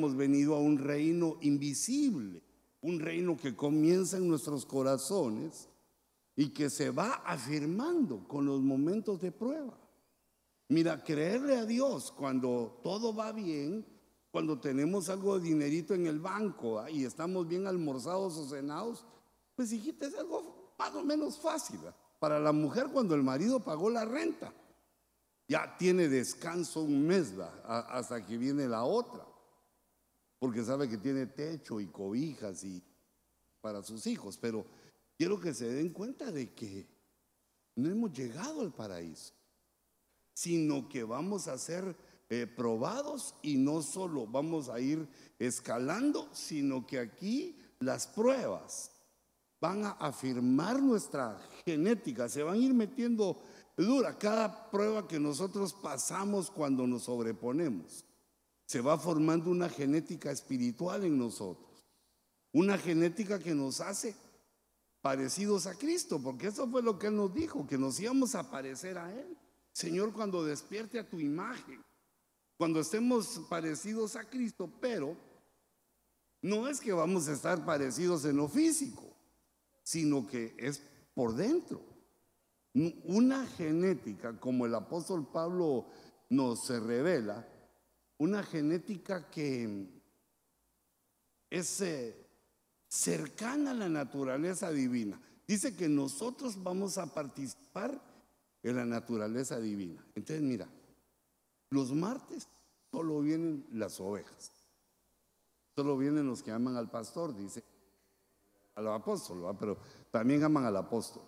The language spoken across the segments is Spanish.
hemos venido a un reino invisible, un reino que comienza en nuestros corazones y que se va afirmando con los momentos de prueba. Mira, creerle a Dios cuando todo va bien, cuando tenemos algo de dinerito en el banco ah, y estamos bien almorzados o cenados, pues hijita, es algo más o menos fácil. Ah, para la mujer cuando el marido pagó la renta, ya tiene descanso un mes hasta que viene la otra porque sabe que tiene techo y cobijas y para sus hijos, pero quiero que se den cuenta de que no hemos llegado al paraíso, sino que vamos a ser eh, probados y no solo vamos a ir escalando, sino que aquí las pruebas van a afirmar nuestra genética, se van a ir metiendo dura cada prueba que nosotros pasamos cuando nos sobreponemos se va formando una genética espiritual en nosotros. Una genética que nos hace parecidos a Cristo, porque eso fue lo que Él nos dijo, que nos íbamos a parecer a Él. Señor, cuando despierte a tu imagen, cuando estemos parecidos a Cristo, pero no es que vamos a estar parecidos en lo físico, sino que es por dentro. Una genética, como el apóstol Pablo nos revela, una genética que es eh, cercana a la naturaleza divina. Dice que nosotros vamos a participar en la naturaleza divina. Entonces, mira, los martes solo vienen las ovejas, solo vienen los que aman al pastor, dice, al apóstol, ¿va? pero también aman al apóstol.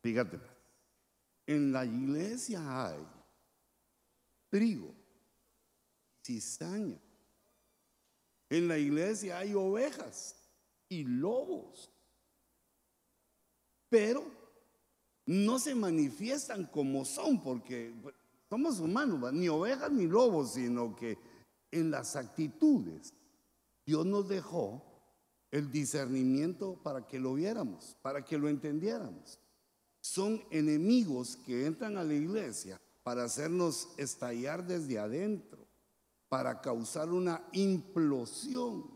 Fíjate, en la iglesia hay trigo, cizaña. En la iglesia hay ovejas y lobos, pero no se manifiestan como son, porque somos humanos, ni ovejas ni lobos, sino que en las actitudes Dios nos dejó el discernimiento para que lo viéramos, para que lo entendiéramos. Son enemigos que entran a la iglesia para hacernos estallar desde adentro para causar una implosión.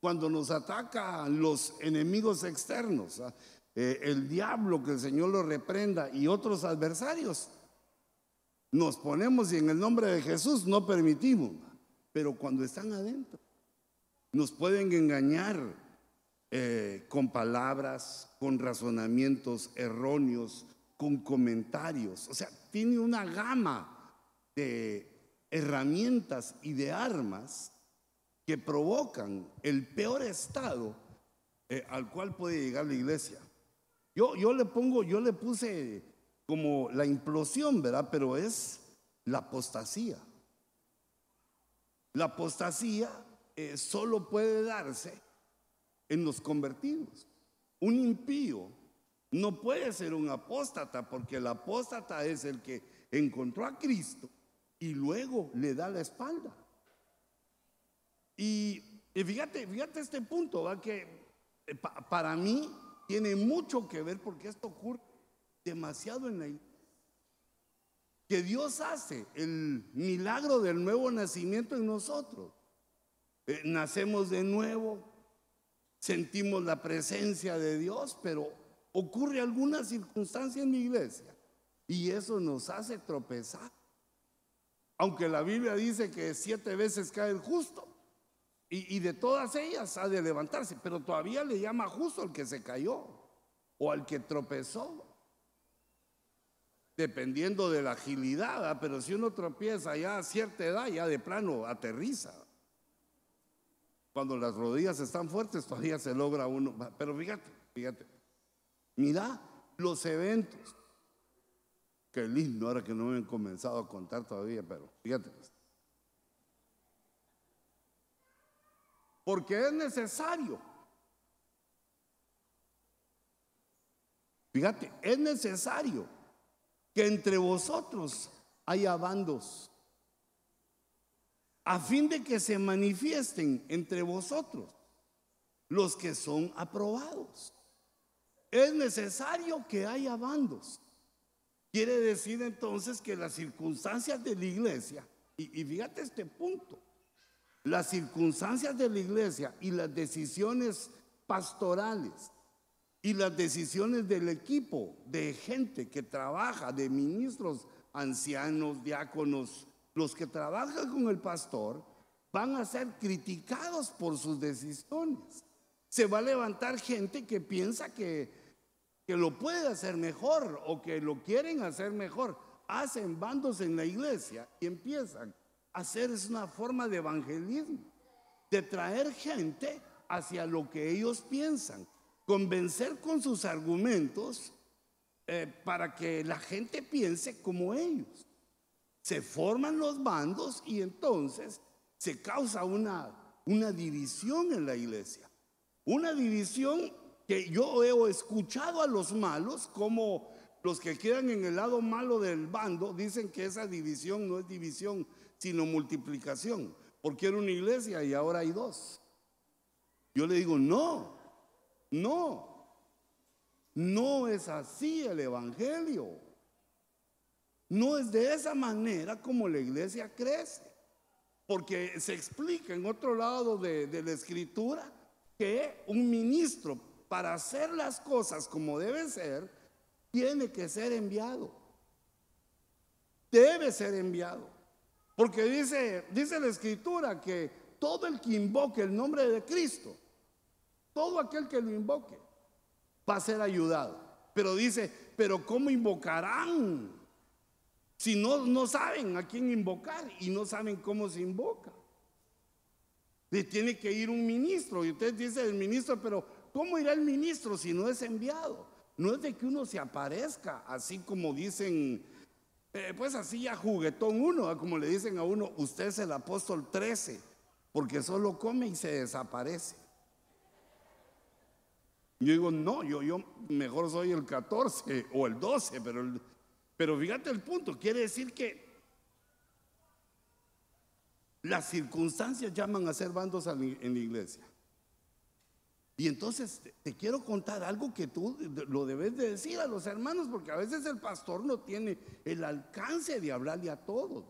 Cuando nos atacan los enemigos externos, ¿ah? eh, el diablo, que el Señor lo reprenda, y otros adversarios, nos ponemos y en el nombre de Jesús no permitimos. Pero cuando están adentro, nos pueden engañar eh, con palabras, con razonamientos erróneos, con comentarios. O sea, tiene una gama de herramientas y de armas que provocan el peor estado eh, al cual puede llegar la iglesia. Yo, yo le pongo, yo le puse como la implosión, ¿verdad? Pero es la apostasía. La apostasía eh, solo puede darse en los convertidos. Un impío no puede ser un apóstata porque el apóstata es el que encontró a Cristo y luego le da la espalda. Y, fíjate, fíjate este punto, ¿va? que eh, para mí tiene mucho que ver porque esto ocurre demasiado en la iglesia. Que Dios hace el milagro del nuevo nacimiento en nosotros. Eh, nacemos de nuevo, sentimos la presencia de Dios, pero ocurre alguna circunstancia en la iglesia y eso nos hace tropezar. Aunque la Biblia dice que siete veces cae el justo. Y, de todas ellas ha de levantarse. Pero todavía le llama justo al que se cayó. O al que tropezó. Dependiendo de la agilidad. Pero si uno tropieza ya a cierta edad, ya de plano aterriza. Cuando las rodillas están fuertes, todavía se logra uno. Pero fíjate, fíjate. Mira los eventos Qué lindo, ahora que no me han comenzado a contar todavía, pero fíjate. Porque es necesario. Fíjate, es necesario que entre vosotros haya bandos, a fin de que se manifiesten entre vosotros los que son aprobados. Es necesario que haya bandos. Quiere decir entonces que las circunstancias de la iglesia, y, fíjate este punto, las circunstancias de la iglesia y las decisiones pastorales y las decisiones del equipo de gente que trabaja, de ministros, ancianos, diáconos, los que trabajan con el pastor, van a ser criticados por sus decisiones. Se va a levantar gente que piensa que que lo puede hacer mejor o que lo quieren hacer mejor, hacen bandos en la iglesia y empiezan a hacer es una forma de evangelismo, de traer gente hacia lo que ellos piensan, convencer con sus argumentos eh, para que la gente piense como ellos. Se forman los bandos y entonces se causa una, una división en la iglesia, una división que yo he escuchado a los malos como los que quedan en el lado malo del bando dicen que esa división no es división, sino multiplicación, porque era una iglesia y ahora hay dos. Yo le digo, no, no, no es así el Evangelio. No es de esa manera como la iglesia crece, porque se explica en otro lado de, la escritura que un ministro para hacer las cosas como debe ser, tiene que ser enviado. Debe ser enviado. Porque dice, dice la escritura que todo el que invoque el nombre de Cristo, todo aquel que lo invoque, va a ser ayudado. Pero dice, pero ¿cómo invocarán? Si no, no saben a quién invocar y no saben cómo se invoca. Le tiene que ir un ministro. Y usted dice el ministro, pero ¿Cómo irá el ministro si no es enviado? No es de que uno se aparezca, así como dicen, eh, pues así ya juguetón uno, como le dicen a uno, usted es el apóstol 13, porque solo come y se desaparece. Yo digo, no, yo, mejor soy el 14 o el 12, pero, pero fíjate el punto, quiere decir que las circunstancias llaman a ser bandos en la iglesia. Y entonces te quiero contar algo que tú lo debes de decir a los hermanos, porque a veces el pastor no tiene el alcance de hablarle a todos.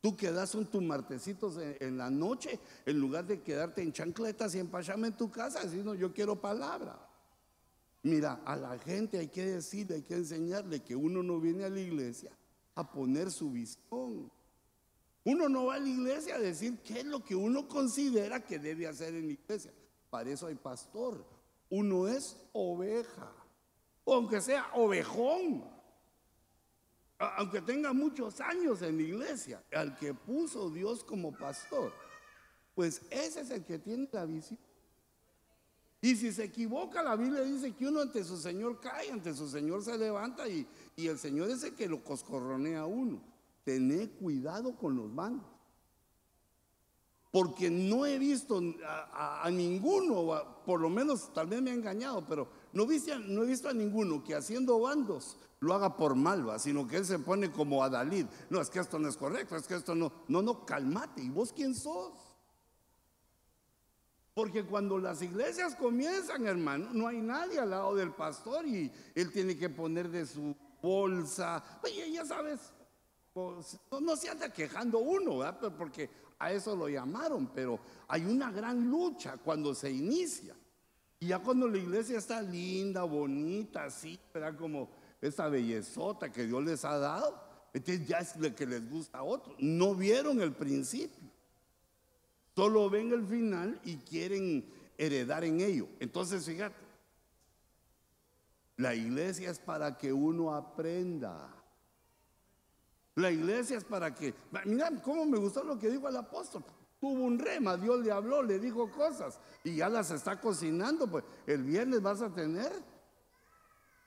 Tú quedas en tus martesitos en, la noche, en lugar de quedarte en chancletas y en en tu casa, sino yo quiero palabra. Mira, a la gente hay que decirle, hay que enseñarle que uno no viene a la iglesia a poner su visión. Uno no va a la iglesia a decir qué es lo que uno considera que debe hacer en la iglesia. Para eso hay pastor. Uno es oveja, aunque sea ovejón, aunque tenga muchos años en la iglesia, al que puso Dios como pastor, pues ese es el que tiene la visión. Y si se equivoca, la Biblia dice que uno ante su Señor cae, ante su Señor se levanta y, y el Señor es el que lo coscorronea a uno. Tené cuidado con los manos porque no he visto a, ninguno, por lo menos tal vez me ha engañado, pero no, he visto a ninguno que haciendo bandos lo haga por malva, sino que él se pone como Adalid. No, es que esto no es correcto, es que esto no, no, no, calmate. ¿Y vos quién sos? Porque cuando las iglesias comienzan, hermano, no hay nadie al lado del pastor y él tiene que poner de su bolsa. Oye, ya sabes, pues, no, se anda quejando uno, ¿verdad? Porque a eso lo llamaron, pero hay una gran lucha cuando se inicia. Y ya cuando la iglesia está linda, bonita, así, era Como esa bellezota que Dios les ha dado, entonces ya es lo que les gusta a otros. No vieron el principio, solo ven el final y quieren heredar en ello. Entonces, fíjate, la iglesia es para que uno aprenda. La iglesia es para que... Mira, cómo me gustó lo que dijo el apóstol. Tuvo un rema, Dios le habló, le dijo cosas y ya las está cocinando. Pues el viernes vas a tener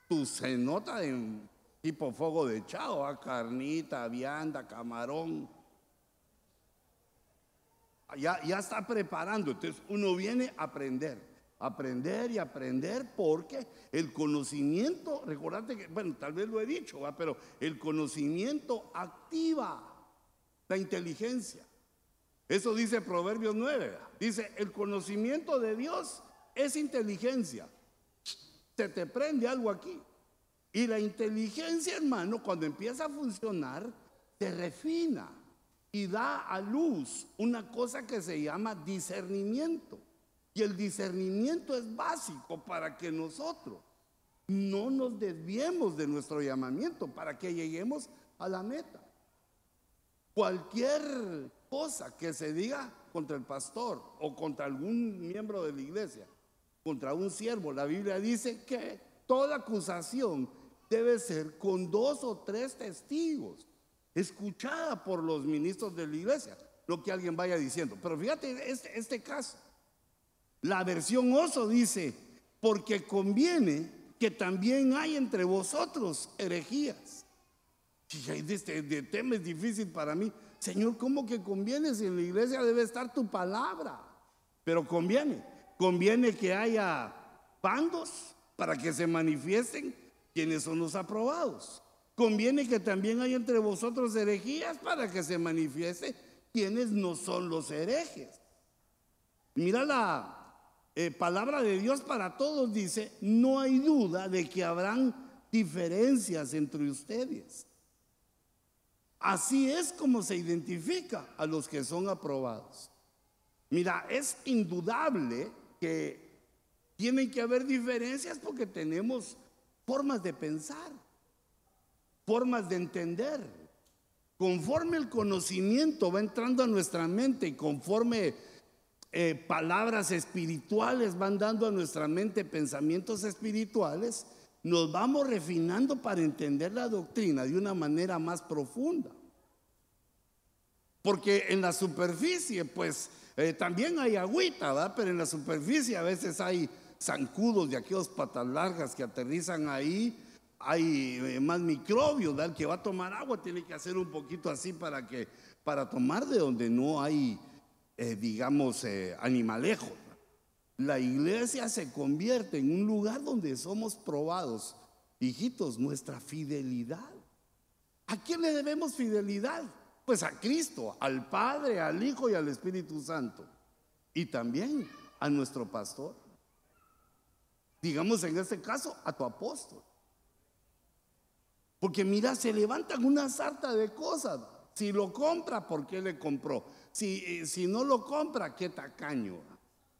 tu cenota en tipo fuego de chao, a ah, carnita, vianda, camarón. Ya, ya está preparando, entonces uno viene a aprender aprender y aprender porque el conocimiento, recordate que, bueno, tal vez lo he dicho, ¿va? pero el conocimiento activa la inteligencia. Eso dice Proverbios 9. Dice, el conocimiento de Dios es inteligencia. Se te prende algo aquí. Y la inteligencia, hermano, cuando empieza a funcionar, te refina y da a luz una cosa que se llama discernimiento. Y el discernimiento es básico para que nosotros no nos desviemos de nuestro llamamiento, para que lleguemos a la meta. Cualquier cosa que se diga contra el pastor o contra algún miembro de la iglesia, contra un siervo, la Biblia dice que toda acusación debe ser con dos o tres testigos, escuchada por los ministros de la iglesia, lo que alguien vaya diciendo. Pero fíjate este, este caso. La versión oso dice, porque conviene que también hay entre vosotros herejías. Este, este tema es difícil para mí. Señor, ¿cómo que conviene si en la iglesia debe estar tu palabra? Pero conviene, conviene que haya bandos para que se manifiesten quienes son los aprobados. Conviene que también hay entre vosotros herejías para que se manifieste quienes no son los herejes. Mira la, eh, palabra de Dios para todos dice, no hay duda de que habrán diferencias entre ustedes. Así es como se identifica a los que son aprobados. Mira, es indudable que tienen que haber diferencias porque tenemos formas de pensar, formas de entender. Conforme el conocimiento va entrando a nuestra mente y conforme eh, palabras espirituales, van dando a nuestra mente pensamientos espirituales, nos vamos refinando para entender la doctrina de una manera más profunda. Porque en la superficie, pues eh, también hay agüita, ¿verdad? Pero en la superficie a veces hay zancudos de aquellos patas largas que aterrizan ahí, hay eh, más microbios, ¿verdad? El que va a tomar agua tiene que hacer un poquito así para que para tomar de donde no hay eh, digamos, eh, animalejo. La iglesia se convierte en un lugar donde somos probados, hijitos, nuestra fidelidad. ¿A quién le debemos fidelidad? Pues a Cristo, al Padre, al Hijo y al Espíritu Santo. Y también a nuestro pastor. Digamos en este caso a tu apóstol. Porque mira, se levantan una sarta de cosas. Si lo compra, ¿por qué le compró? Eh, si, no lo compra, qué tacaño.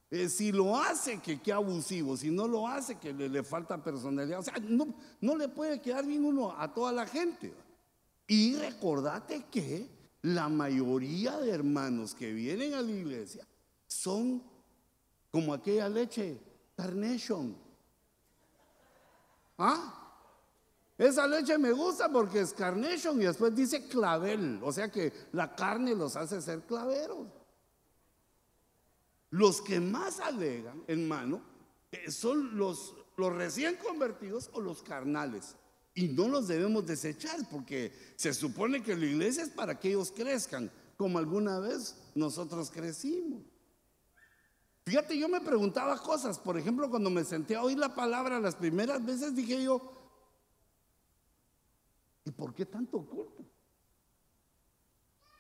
Eh, si lo hace, que qué abusivo. Si no lo hace, que le, falta personalidad. O sea, no, no le puede quedar bien uno a toda la gente. Y recordate que la mayoría de hermanos que vienen a la iglesia son como aquella leche Carnation. ¿Ah? Esa leche me gusta porque es carnation y después dice clavel, o sea que la carne los hace ser claveros. Los que más alegan, hermano, eh, son los, los recién convertidos o los carnales. Y no los debemos desechar porque se supone que la iglesia es para que ellos crezcan, como alguna vez nosotros crecimos. Fíjate, yo me preguntaba cosas, por ejemplo, cuando me senté a oír la palabra las primeras veces dije yo, ¿Y por qué tanto culto?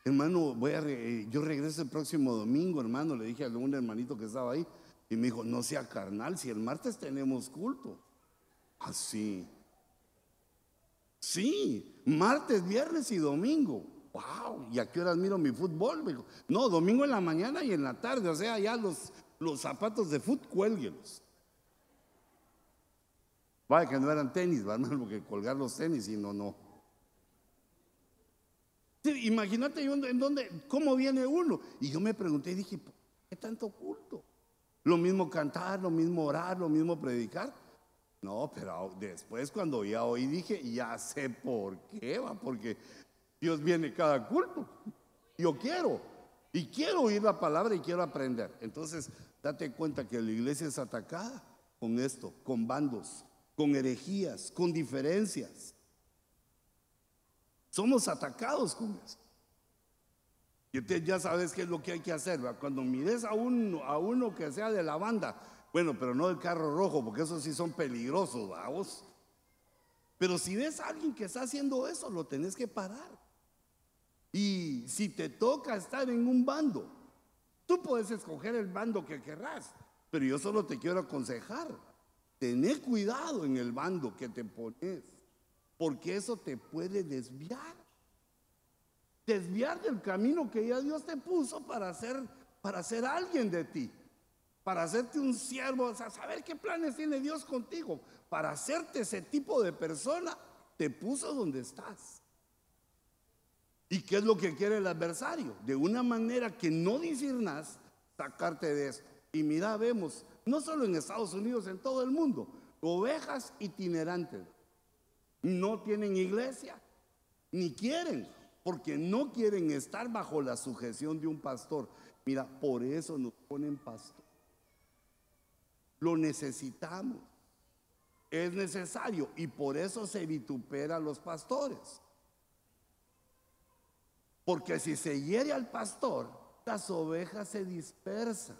Hermano, voy a eh, yo regreso el próximo domingo, hermano. Le dije a algún hermanito que estaba ahí y me dijo, no sea carnal, si el martes tenemos culto. Así. Ah, sí, martes, viernes y domingo. ¡Wow! ¿Y a qué horas miro mi fútbol? Me dijo, no, domingo en la mañana y en la tarde. O sea, ya los, los zapatos de fútbol, cuélguelos. Vaya que no eran tenis, hermano, porque colgar los tenis, y no, no imagínate en dónde, cómo viene uno. Y yo me pregunté y dije, qué tanto culto? Lo mismo cantar, lo mismo orar, lo mismo predicar. No, pero después cuando ya oí dije, ya sé por qué va, porque Dios viene cada culto. Yo quiero, y quiero oír la palabra y quiero aprender. Entonces, date cuenta que la iglesia es atacada con esto, con bandos, con herejías, con diferencias. Somos atacados con eso. Y entonces ya sabes qué es lo que hay que hacer. Cuando mires a uno, a uno que sea de la banda, bueno, pero no del carro rojo, porque esos sí son peligrosos, vamos. Pero si ves a alguien que está haciendo eso, lo tenés que parar. Y si te toca estar en un bando, tú puedes escoger el bando que querrás, pero yo solo te quiero aconsejar, tené cuidado en el bando que te pones porque eso te puede desviar. Desviar del camino que ya Dios te puso para ser, para ser alguien de ti, para hacerte un siervo, o sea, saber qué planes tiene Dios contigo, para hacerte ese tipo de persona, te puso donde estás. ¿Y qué es lo que quiere el adversario? De una manera que no discernas, sacarte de esto. Y mira, vemos, no solo en Estados Unidos, en todo el mundo, ovejas itinerantes no tienen iglesia, ni quieren, porque no quieren estar bajo la sujeción de un pastor. Mira, por eso nos ponen pastor. Lo necesitamos. Es necesario y por eso se vitupera a los pastores. Porque si se hiere al pastor, las ovejas se dispersan.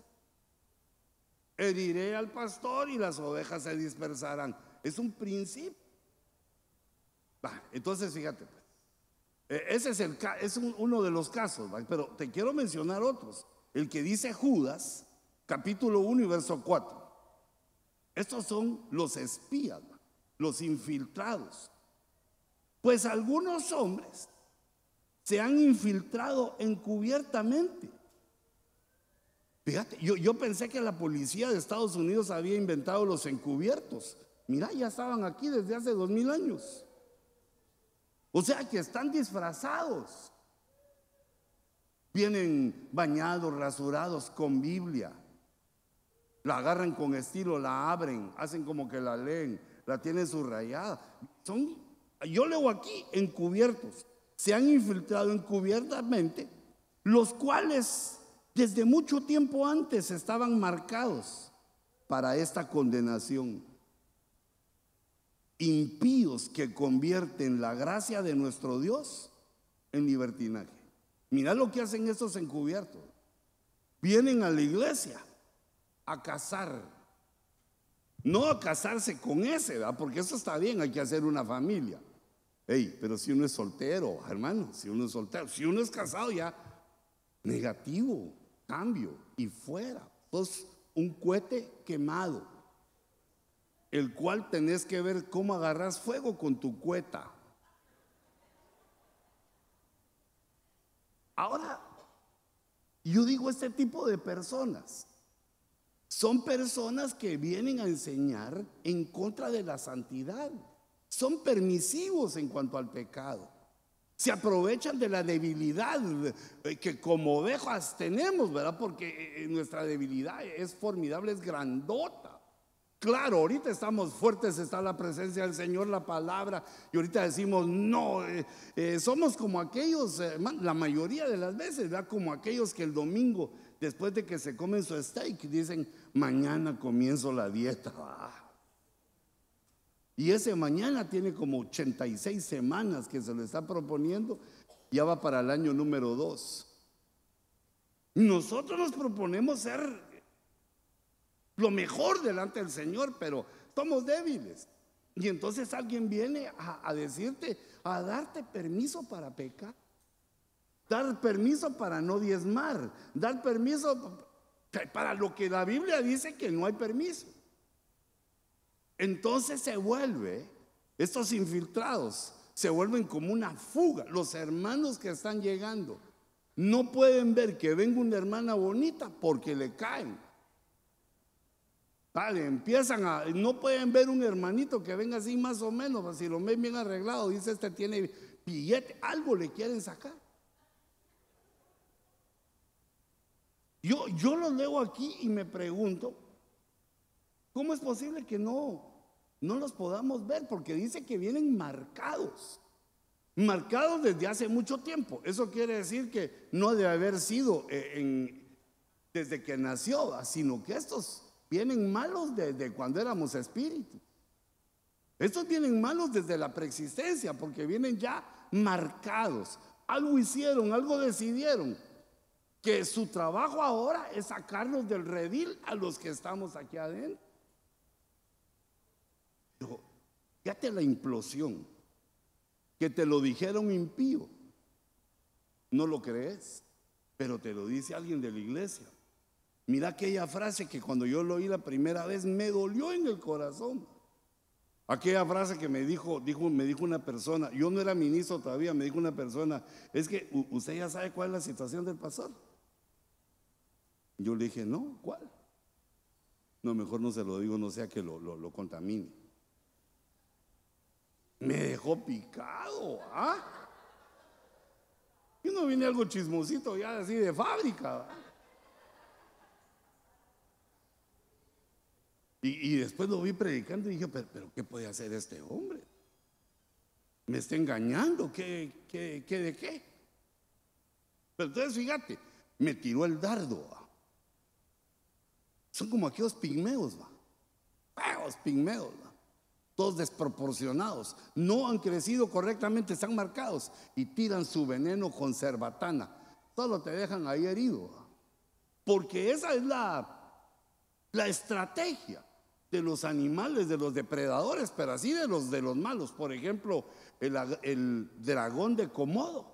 Heriré al pastor y las ovejas se dispersarán. Es un principio entonces, fíjate, pues. e, ese es, el, es uno de los casos, pero te quiero mencionar otros. El que dice Judas, capítulo 1 y verso 4. Estos son los espías, los infiltrados. Pues algunos hombres se han infiltrado encubiertamente. Fíjate, yo, yo, pensé que la policía de Estados Unidos había inventado los encubiertos. Mira, ya estaban aquí desde hace dos mil años. O sea que están disfrazados. Vienen bañados, rasurados con Biblia. La agarran con estilo, la abren, hacen como que la leen, la tienen subrayada. Son, yo leo aquí, encubiertos. Se han infiltrado encubiertamente, los cuales desde mucho tiempo antes estaban marcados para esta condenación impíos que convierten la gracia de nuestro Dios en libertinaje. Mirad lo que hacen estos encubiertos. Vienen a la iglesia a casar. No a casarse con ese, edad, porque eso está bien, hay que hacer una familia. Hey, pero si uno es soltero, hermano, si uno es soltero, si uno es casado ya, negativo, cambio y fuera. Pues un cohete quemado el cual tenés que ver cómo agarras fuego con tu cueta. Ahora, yo digo este tipo de personas. Son personas que vienen a enseñar en contra de la santidad. Son permisivos en cuanto al pecado. Se aprovechan de la debilidad eh, que como ovejas tenemos, ¿verdad? Porque eh, eh, nuestra debilidad es formidable, es grandota. Claro, ahorita estamos fuertes, está la presencia del Señor, la palabra, y ahorita decimos, no, eh, eh, somos como aquellos, la mayoría de las veces, da Como aquellos que el domingo, después de que se comen su steak, dicen, mañana comienzo la dieta. Ah. Y ese mañana tiene como 86 semanas que se lo está proponiendo, ya va para el año número 2. Nosotros nos proponemos ser lo mejor delante del Señor, pero somos débiles. Y entonces alguien viene a, decirte, a darte permiso para pecar, dar permiso para no diezmar, dar permiso para lo que la Biblia dice que no hay permiso. Entonces se vuelve, estos infiltrados se vuelven como una fuga. Los hermanos que están llegando no pueden ver que venga una hermana bonita porque le caen. Vale, empiezan a, no pueden ver un hermanito que venga así más o menos, así pues, lo ven bien arreglado, dice este tiene billete, algo le quieren sacar. Yo, yo lo leo aquí y me pregunto, ¿cómo es posible que no, no los podamos ver? Porque dice que vienen marcados, marcados desde hace mucho tiempo. Eso quiere decir que no debe haber sido eh, desde que nació, sino que estos Vienen malos desde cuando éramos espíritu. Estos tienen malos desde la preexistencia porque vienen ya marcados. Algo hicieron, algo decidieron. Que su trabajo ahora es sacarnos del redil a los que estamos aquí adentro. Pero fíjate la implosión. Que te lo dijeron impío. No lo crees, pero te lo dice alguien de la iglesia. Mira aquella frase que cuando yo lo oí la primera vez me dolió en el corazón. Aquella frase que me dijo, dijo, me dijo una persona, yo no era ministro todavía, me dijo una persona, es que usted ya sabe cuál es la situación del pastor. Yo le dije, no, ¿cuál? No, mejor no se lo digo, no sea que lo, contamine. Me dejó picado, ¿ah? Y no viene algo chismosito ya así de fábrica. ¿ah? Y, después lo vi predicando y dije, pero, ¿qué puede hacer este hombre? ¿Me está engañando? ¿Qué, qué, de qué? Pero entonces fíjate, me tiró el dardo. Son como aquellos pigmeos, va. Feos pigmeos, todos desproporcionados, no han crecido correctamente, están marcados y tiran su veneno con cerbatana. Solo te dejan ahí herido. Porque esa es la, la estrategia de los animales, de los depredadores, pero así de los de los malos. Por ejemplo, el, dragón de Komodo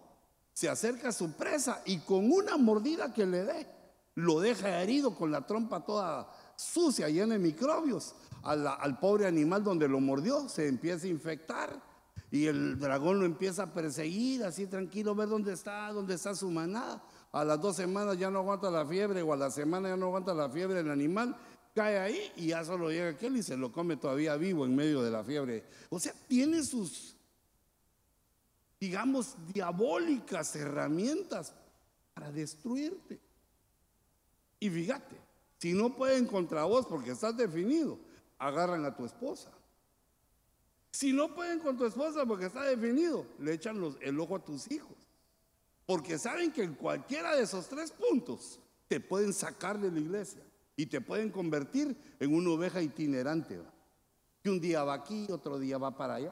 se acerca a su presa y con una mordida que le dé, lo deja herido con la trompa toda sucia, llena de microbios. Al, pobre animal donde lo mordió se empieza a infectar y el dragón lo empieza a perseguir, así tranquilo, ver dónde está, dónde está su manada. A las dos semanas ya no aguanta la fiebre o a la semana ya no aguanta la fiebre el animal cae ahí y ya solo llega aquel y se lo come todavía vivo en medio de la fiebre. O sea, tiene sus, digamos, diabólicas herramientas para destruirte. Y fíjate, si no pueden contra vos porque estás definido, agarran a tu esposa. Si no pueden con tu esposa porque está definido, le echan el ojo a tus hijos. Porque saben que en cualquiera de esos tres puntos te pueden sacar de la iglesia. Y te pueden convertir en una oveja itinerante, que un día va aquí, y otro día va para allá.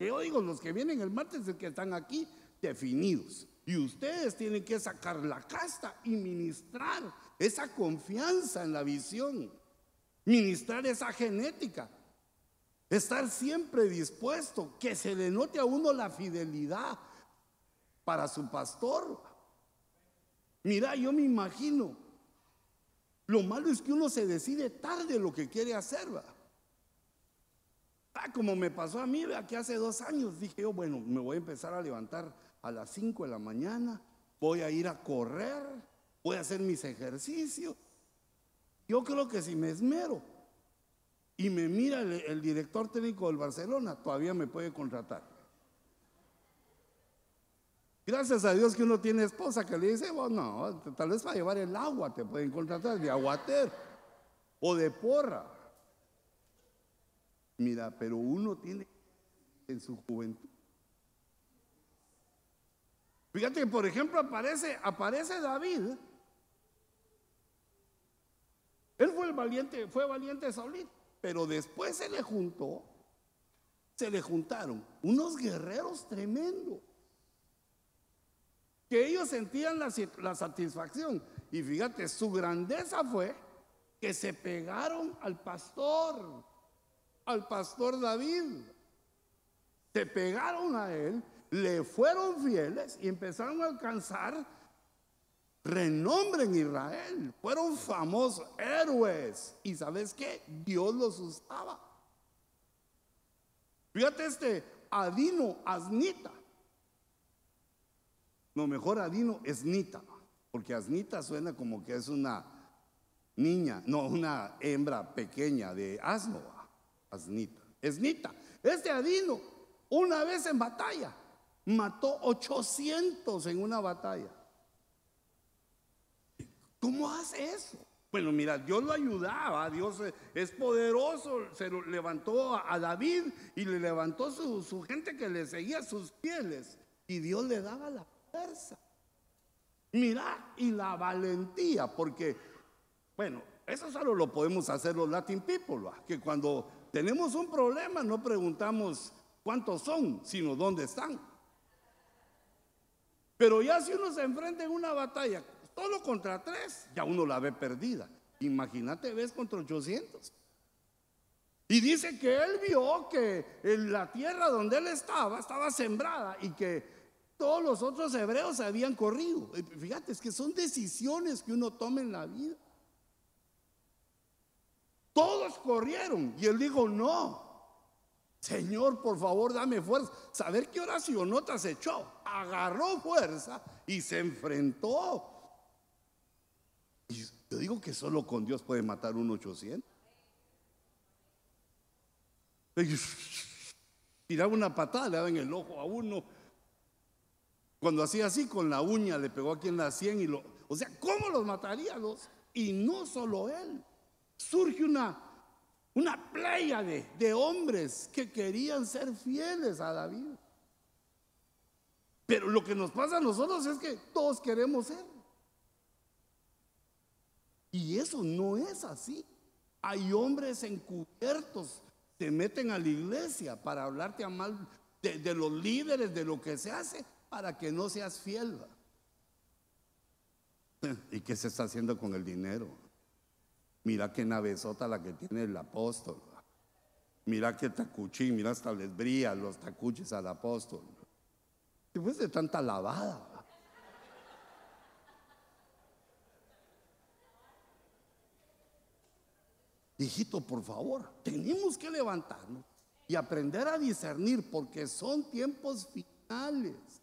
Yo digo, los que vienen el martes, es que están aquí, definidos. Y ustedes tienen que sacar la casta y ministrar esa confianza en la visión, ministrar esa genética, estar siempre dispuesto, que se denote a uno la fidelidad para su pastor. Mira, yo me imagino lo malo es que uno se decide tarde lo que quiere hacer, ¿va? Ah, como me pasó a mí, aquí que hace dos años dije yo, bueno, me voy a empezar a levantar a las 5 de la mañana, voy a ir a correr, voy a hacer mis ejercicios. Yo creo que si me esmero y me mira el director técnico del Barcelona, todavía me puede contratar. Gracias a Dios que uno tiene esposa que le dice, bueno, tal vez va a llevar el agua te pueden contratar de aguater o de porra. Mira, pero uno tiene en su juventud. Fíjate que, por ejemplo, aparece, aparece David. Él fue el valiente, fue valiente Saulito, pero después se le juntó, se le juntaron unos guerreros tremendos que ellos sentían la, satisfacción. Y fíjate, su grandeza fue que se pegaron al pastor, al pastor David. Se pegaron a él, le fueron fieles y empezaron a alcanzar renombre en Israel. Fueron famosos héroes. ¿Y sabes que Dios los usaba. Fíjate este Adino Asnita. No, mejor Adino Nita, porque Asnita suena como que es una niña, no, una hembra pequeña de asno. Ah, Asnita, Esnita. Este Adino, una vez en batalla, mató 800 en una batalla. ¿Cómo hace eso? Bueno, mira, Dios lo ayudaba, Dios es poderoso, se lo levantó a David y le levantó su, gente que le seguía sus pieles y Dios le daba la Mirá, y la valentía, porque, bueno, eso solo lo podemos hacer los Latin people, que cuando tenemos un problema no preguntamos cuántos son, sino dónde están. Pero ya si uno se enfrenta en una batalla solo contra tres, ya uno la ve perdida. Imagínate, ves contra 800. Y dice que él vio que en la tierra donde él estaba estaba sembrada y que todos los otros hebreos habían corrido. Fíjate, es que son decisiones que uno toma en la vida. Todos corrieron y él dijo, no, Señor, por favor, dame fuerza. Saber qué oración otra se echó. Agarró fuerza y se enfrentó. yo digo que solo con Dios puede matar un 800. Tiraba una patada, le en el ojo a uno cuando hacía así con la uña, le pegó aquí en la 100 y lo... O sea, ¿cómo los mataría los? Y no solo él. Surge una, una playa de, hombres que querían ser fieles a David. Pero lo que nos pasa a nosotros es que todos queremos ser. Y eso no es así. Hay hombres encubiertos, se meten a la iglesia para hablarte a mal de, los líderes, de lo que se hace, para que no seas fiel. ¿Y qué se está haciendo con el dinero? Mira qué navezota la que tiene el apóstol. Mira qué tacuchín. mira hasta les brilla los tacuches al apóstol. Después pues de tanta lavada. Hijito, por favor, tenemos que levantarnos y aprender a discernir porque son tiempos finales.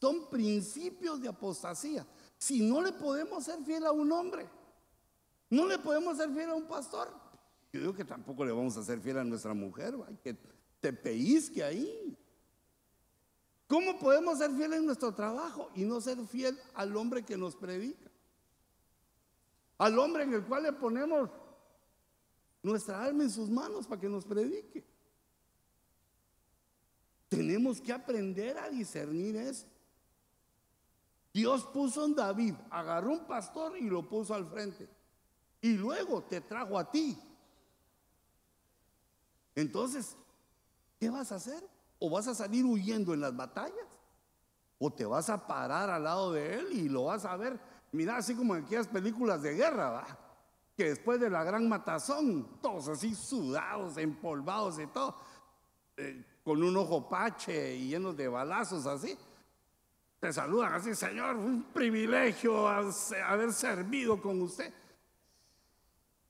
Son principios de apostasía. Si no le podemos ser fiel a un hombre, no le podemos ser fiel a un pastor. Yo digo que tampoco le vamos a ser fiel a nuestra mujer, hay que te que ahí. ¿Cómo podemos ser fieles en nuestro trabajo y no ser fiel al hombre que nos predica? Al hombre en el cual le ponemos nuestra alma en sus manos para que nos predique. Tenemos que aprender a discernir esto. Dios puso en David, agarró un pastor y lo puso al frente. Y luego te trajo a ti. Entonces, ¿qué vas a hacer? ¿O vas a salir huyendo en las batallas? ¿O te vas a parar al lado de él y lo vas a ver? Mira, así como en aquellas películas de guerra, ¿va? que después de la gran matazón, todos así sudados, empolvados y todo, eh, con un ojo pache y llenos de balazos así, te saludan así, Señor, un privilegio haber servido con usted.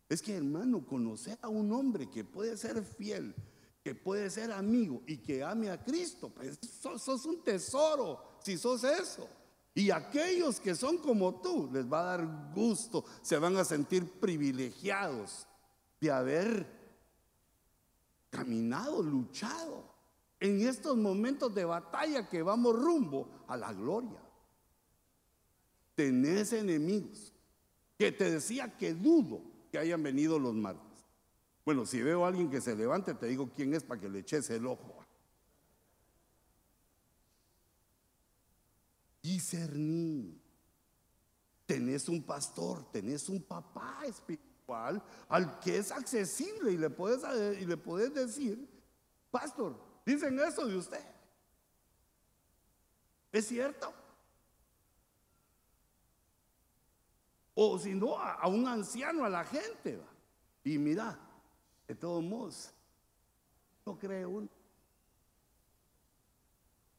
Es que, hermano, conocer a un hombre que puede ser fiel, que puede ser amigo y que ame a Cristo, pues sos, un tesoro si sos eso. Y aquellos que son como tú, les va a dar gusto, se van a sentir privilegiados de haber caminado, luchado en estos momentos de batalla que vamos rumbo a la gloria. Tenés enemigos que te decía que dudo que hayan venido los martes. Bueno, si veo a alguien que se levante, te digo quién es para que le eches el ojo. Y Discerní. Tenés un pastor, tenés un papá espiritual al que es accesible y le puedes, eh, y le puedes decir, pastor, Dicen eso de usted. ¿Es cierto? O si no, a, un anciano, a la gente. Y mira, de todos modos, no cree uno.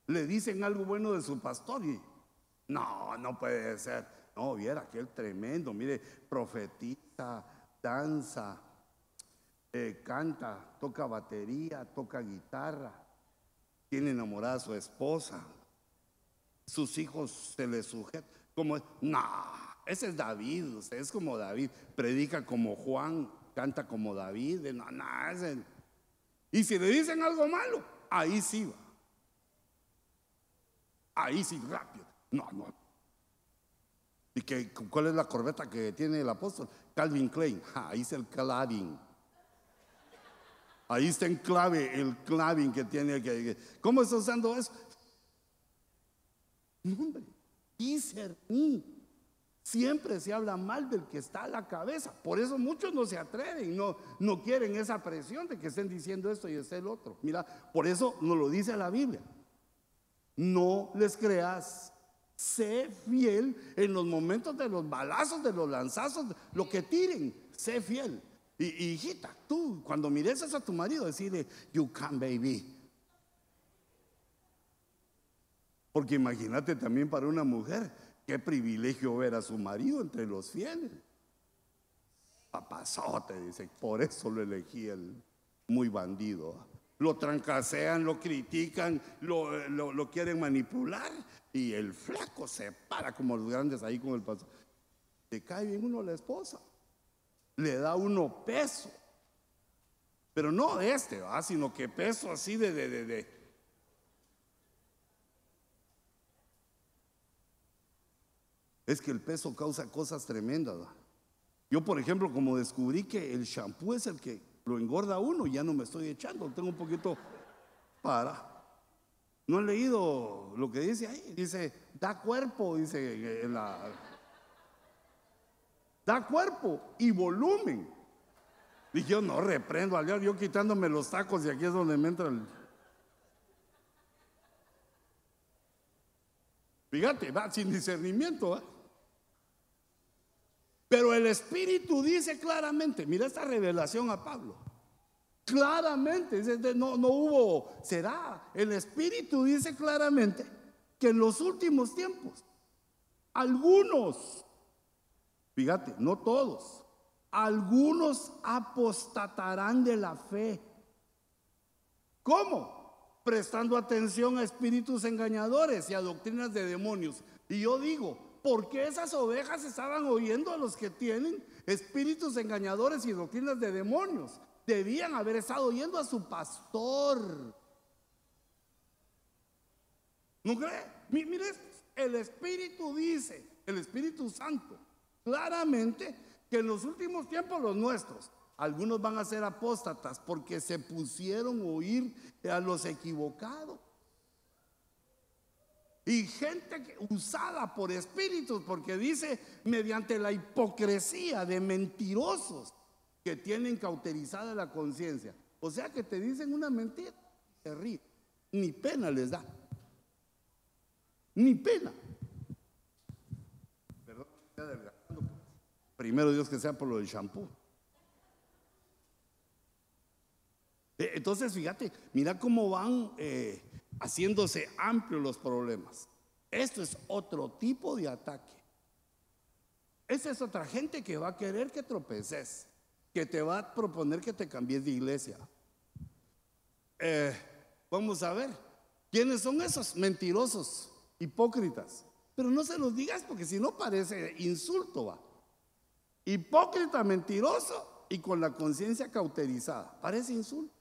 Le dicen algo bueno de su pastor y no, no puede ser. No, viera aquel tremendo, mire, profetiza, danza, eh, canta, toca batería, toca guitarra, tiene enamorada a su esposa, sus hijos se le sujetan, como, no, ese es David, usted es como David, predica como Juan, canta como David, no, no. y si le dicen algo malo, ahí sí va. Ahí sí, rápido. No, no. ¿Y que, cuál es la corbeta que tiene el apóstol? Calvin Klein. Ah, ahí es el Calvin. Ahí está en clave el claving que tiene que. ¿Cómo está usando eso? Hombre, discernir. Siempre se habla mal del que está a la cabeza. Por eso muchos no se atreven, no, no quieren esa presión de que estén diciendo esto y es este el otro. Mira, por eso nos lo dice la Biblia. No les creas. Sé fiel en los momentos de los balazos, de los lanzazos, lo que tiren. Sé fiel. Y, hijita, tú, cuando mires a tu marido, decide, you can, baby. Porque imagínate también para una mujer, qué privilegio ver a su marido entre los fieles. Papazote, dice, por eso lo elegí el muy bandido. Lo trancasean, lo critican, lo, quieren manipular y el flaco se para como los grandes ahí con el paso. Te cae bien uno la esposa le da uno peso. Pero no de este, sino que peso así de, de, de, de. Es que el peso causa cosas tremendas. Yo, por ejemplo, como descubrí que el champú es el que lo engorda uno, ya no me estoy echando, tengo un poquito para. No he leído lo que dice ahí, dice, da cuerpo, dice en eh, la... Da cuerpo y volumen. Y yo no reprendo al dios yo quitándome los tacos y aquí es donde me entra Fíjate, va sin discernimiento. Pero el Espíritu dice claramente, mira esta revelación a Pablo. Claramente, no, no hubo, será. El Espíritu dice claramente que en los últimos tiempos, algunos Fíjate, no todos. Algunos apostatarán de la fe. ¿Cómo? Prestando atención a espíritus engañadores y a doctrinas de demonios. Y yo digo, ¿por qué esas ovejas estaban oyendo a los que tienen espíritus engañadores y doctrinas de demonios? Debían haber estado oyendo a su pastor. ¿No cree? Mire, el Espíritu dice, el Espíritu Santo, claramente que en los últimos tiempos los nuestros, algunos van a ser apóstatas porque se pusieron a oír a los equivocados. Y gente usada por espíritus, porque dice, mediante la hipocresía de mentirosos que tienen cauterizada la conciencia. O sea que te dicen una mentira, se ríe, ni pena les da, ni pena. Perdón, Primero Dios que sea por lo del shampoo. E, entonces, fíjate, mira cómo van eh, haciéndose amplios los problemas. Esto es otro tipo de ataque. Esa es otra gente que va a querer que tropeces, que te va a proponer que te cambies de iglesia. Eh, vamos a ver, ¿quiénes son esos mentirosos, hipócritas? Pero no se los digas porque si no parece insulto, va hipócrita, mentiroso y con la conciencia cauterizada. Parece insulto.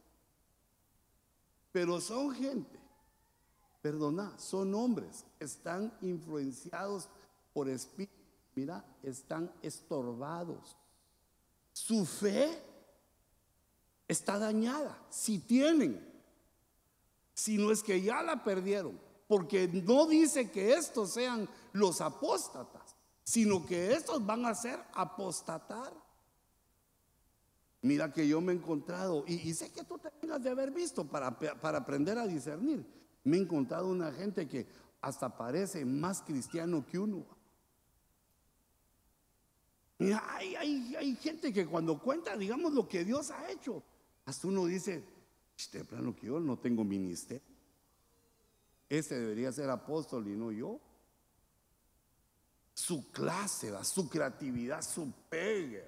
Pero son gente, perdona, son hombres, están influenciados por espíritu, mira, están estorbados. Su fe está dañada, si tienen, si no es que ya la perdieron, porque no dice que estos sean los apóstatas, sino que estos van a ser apostatar. Mira que yo me he encontrado, y, sé que tú tengas de haber visto para, para aprender a discernir, me he encontrado una gente que hasta parece más cristiano que uno. hay, gente que cuando cuenta, digamos, lo que Dios ha hecho, hasta uno dice, de plano que yo no tengo ministerio. Ese debería ser apóstol y no yo su clase, su creatividad, su pegue.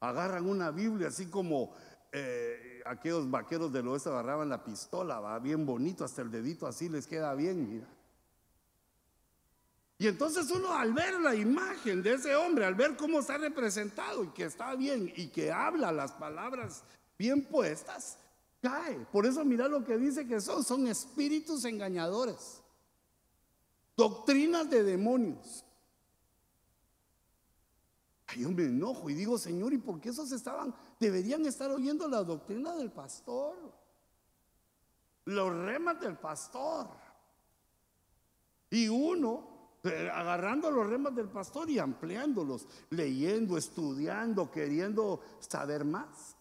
Agarran una Biblia así como eh, aquellos vaqueros del oeste agarraban la pistola, va bien bonito, hasta el dedito así les queda bien, mira. Y entonces uno al ver la imagen de ese hombre, al ver cómo está representado y que está bien y que habla las palabras bien puestas, cae. Por eso mira lo que dice que son, son espíritus engañadores, doctrinas de demonios yo me enojo y digo, Señor, ¿y por qué esos estaban? Deberían estar oyendo la doctrina del pastor, los remas del pastor. Y uno, eh, agarrando los remas del pastor y ampliándolos, leyendo, estudiando, queriendo saber más.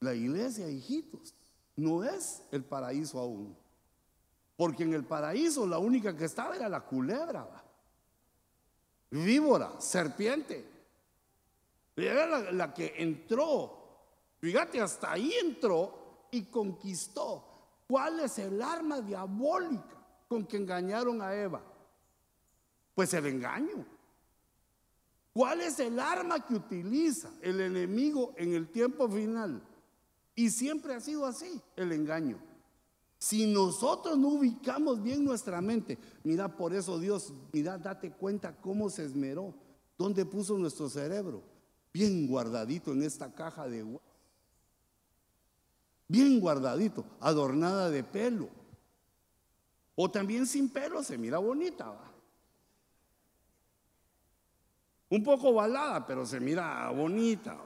La iglesia, hijitos, no es el paraíso aún. Porque en el paraíso la única que estaba era la culebra víbora, serpiente. Era la, que entró. Fíjate, hasta ahí entró y conquistó. ¿Cuál es el arma diabólica con que engañaron a Eva? Pues el engaño. ¿Cuál es el arma que utiliza el enemigo en el tiempo final? Y siempre ha sido así, el engaño. Si nosotros no ubicamos bien nuestra mente, mira, por eso Dios, mira, date cuenta cómo se esmeró, dónde puso nuestro cerebro, bien guardadito en esta caja de bien guardadito, adornada de pelo. O también sin pelo se mira bonita, ¿va? Un poco balada, pero se mira bonita.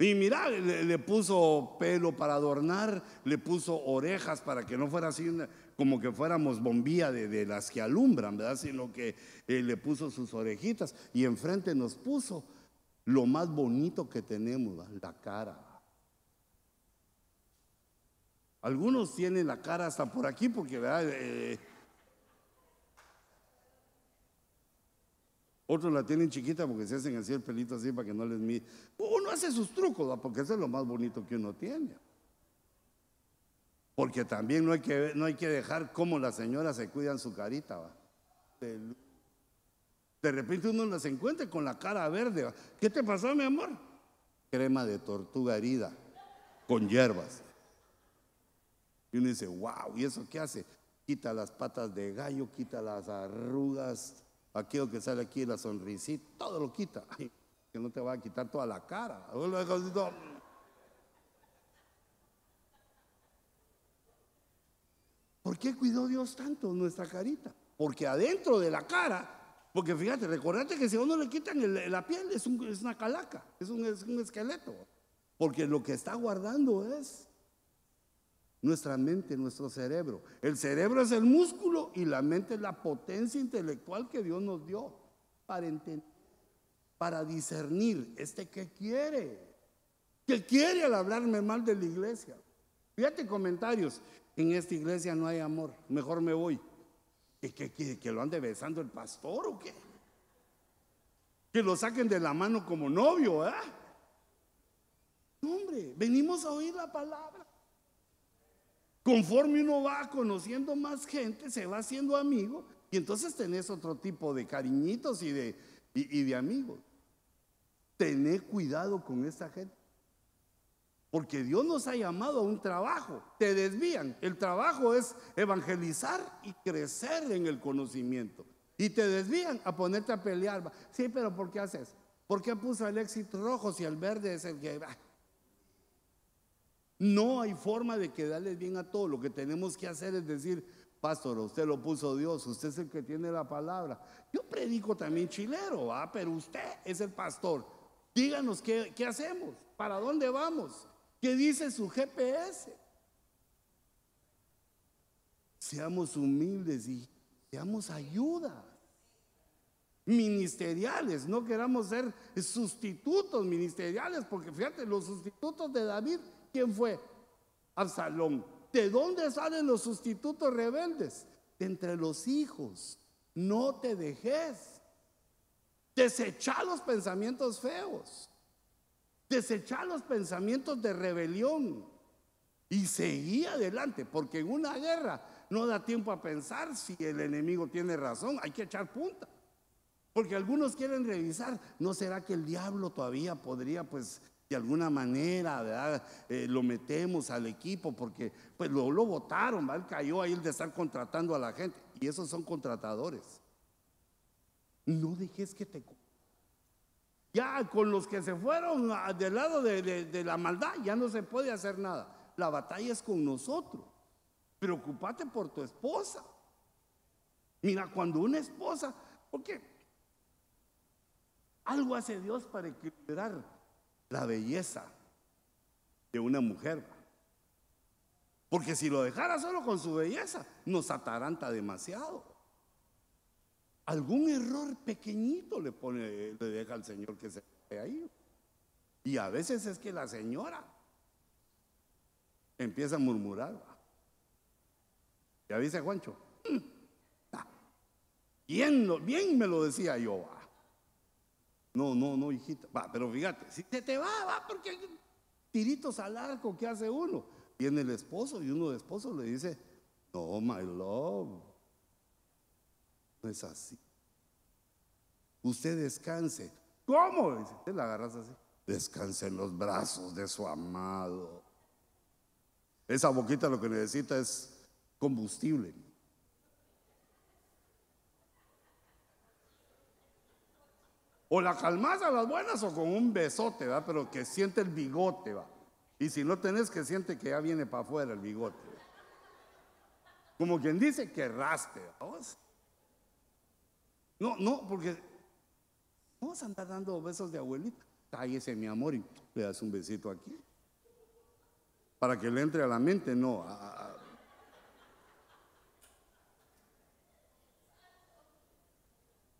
Y mira, le, puso pelo para adornar, le puso orejas para que no fuera así como que fuéramos bombilla de, las que alumbran, ¿verdad? Sino que eh, le puso sus orejitas y enfrente nos puso lo más bonito que tenemos, la cara. Algunos tienen la cara hasta por aquí porque, ¿verdad? Eh, Otros la tienen chiquita porque se hacen así el pelito así para que no les mide. Uno hace sus trucos, porque eso es lo más bonito que uno tiene. Porque también no hay que, no hay que dejar cómo las señoras se cuidan su carita. ¿va? De, repente uno las encuentra con la cara verde. ¿Qué te pasó, mi amor? Crema de tortuga herida con hierbas. Y uno dice, wow, ¿y eso qué hace? Quita las patas de gallo, quita las arrugas, aquello que sale aquí, la sonrisita, todo lo quita. que no te va a quitar toda la cara. ¿Por qué cuidó Dios tanto nuestra carita? Porque adentro de la cara, porque fíjate, recordate que si a uno le quitan la piel es, una calaca, es un esqueleto. Porque lo que está guardando es nuestra mente, nuestro cerebro. El cerebro es el músculo y la mente es la potencia intelectual que Dios nos dio para entender, para discernir. Este que quiere, que quiere al hablarme mal de la iglesia. Fíjate comentarios. En esta iglesia no hay amor, mejor me voy. y que, que lo ande besando el pastor o qué? Que lo saquen de la mano como novio, hombre, venimos a oír la palabra. Conforme uno va conociendo más gente, se va haciendo amigo y entonces tenés otro tipo de cariñitos y de, de amigos. Tené cuidado con esta gente. Porque Dios nos ha llamado a un trabajo. Te desvían. El trabajo es evangelizar y crecer en el conocimiento. Y te desvían a ponerte a pelear. Sí, pero ¿por qué haces? ¿Por qué puso el éxito rojo si el verde es el que... No hay forma de quedarles bien a todos. Lo que tenemos que hacer es decir, pastor, usted lo puso Dios, usted es el que tiene la palabra. Yo predico también chilero, ¿ah? pero usted es el pastor. Díganos qué, qué hacemos, para dónde vamos, qué dice su GPS. Seamos humildes y seamos ayuda ministeriales, no queramos ser sustitutos ministeriales, porque fíjate, los sustitutos de David ¿Quién fue? Absalón. ¿De dónde salen los sustitutos rebeldes? De entre los hijos. No te dejes. Desecha los pensamientos feos. Desecha los pensamientos de rebelión. Y seguí adelante, porque en una guerra no da tiempo a pensar si el enemigo tiene razón. Hay que echar punta. Porque algunos quieren revisar, ¿no será que el diablo todavía podría pues de alguna manera, eh, lo metemos al equipo porque pues lo, votaron, ¿verdad? cayó ahí el de estar contratando a la gente. Y esos son contratadores. No dejes que te... Ya con los que se fueron del lado de, la maldad, ya no se puede hacer nada. La batalla es con nosotros. Preocúpate por tu esposa. Mira, cuando una esposa, ¿Por qué? algo hace Dios para equilibrar la belleza de una mujer. Porque si lo dejara solo con su belleza, nos ataranta demasiado. Algún error pequeñito le pone, le deja al Señor que se vaya ahí. Y a veces es que la señora empieza a murmurar. Ya dice Juancho, mm, bien, bien me lo decía yo. No, no, no, hijita. Va, pero fíjate, si te, te va, va, porque hay tiritos al arco que hace uno. Viene el esposo y uno de esposos le dice, no, my love. No es así. Usted descanse. ¿Cómo? Dice, te la agarras así. Descanse en los brazos de su amado. Esa boquita lo que necesita es combustible. O la calmás a las buenas o con un besote, ¿va? Pero que siente el bigote, ¿va? Y si no tenés, que siente que ya viene para afuera el bigote. Como quien dice que raste, No, no, porque vamos a andar dando besos de abuelita. Cállese, mi amor, y le das un besito aquí. Para que le entre a la mente, no, a,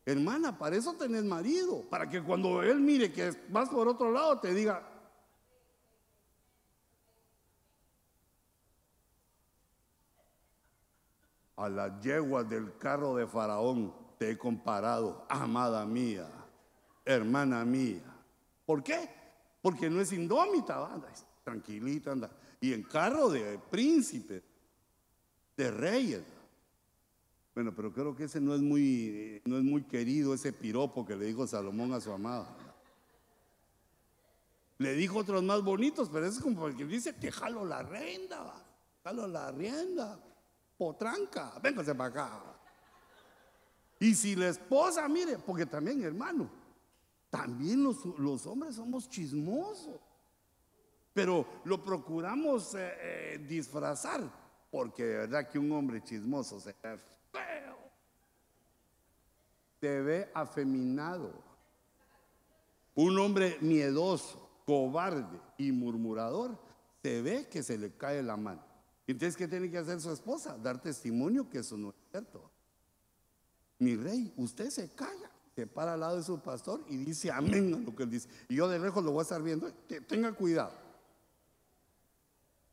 Hermana, para eso tenés marido, para que cuando él mire que vas por otro lado te diga, a las yeguas del carro de Faraón te he comparado, amada mía, hermana mía. ¿Por qué? Porque no es indómita, anda, tranquilita, anda. Y en carro de príncipe, de reyes. Bueno, pero creo que ese no es muy, no es muy querido, ese piropo que le dijo Salomón a su amada. Le dijo otros más bonitos, pero es como el que dice que jalo la rienda, jalo la rienda, potranca, véngase para acá. Y si la esposa, mire, porque también, hermano, también los, hombres somos chismosos, pero lo procuramos eh, eh, disfrazar, porque de verdad que un hombre chismoso se... Se ve afeminado, un hombre miedoso, cobarde y murmurador, se ve que se le cae la mano. Entonces, ¿qué tiene que hacer su esposa? Dar testimonio que eso no es cierto. Mi rey, usted se calla, se para al lado de su pastor y dice amén a lo que él dice. Y yo de lejos lo voy a estar viendo, tenga cuidado.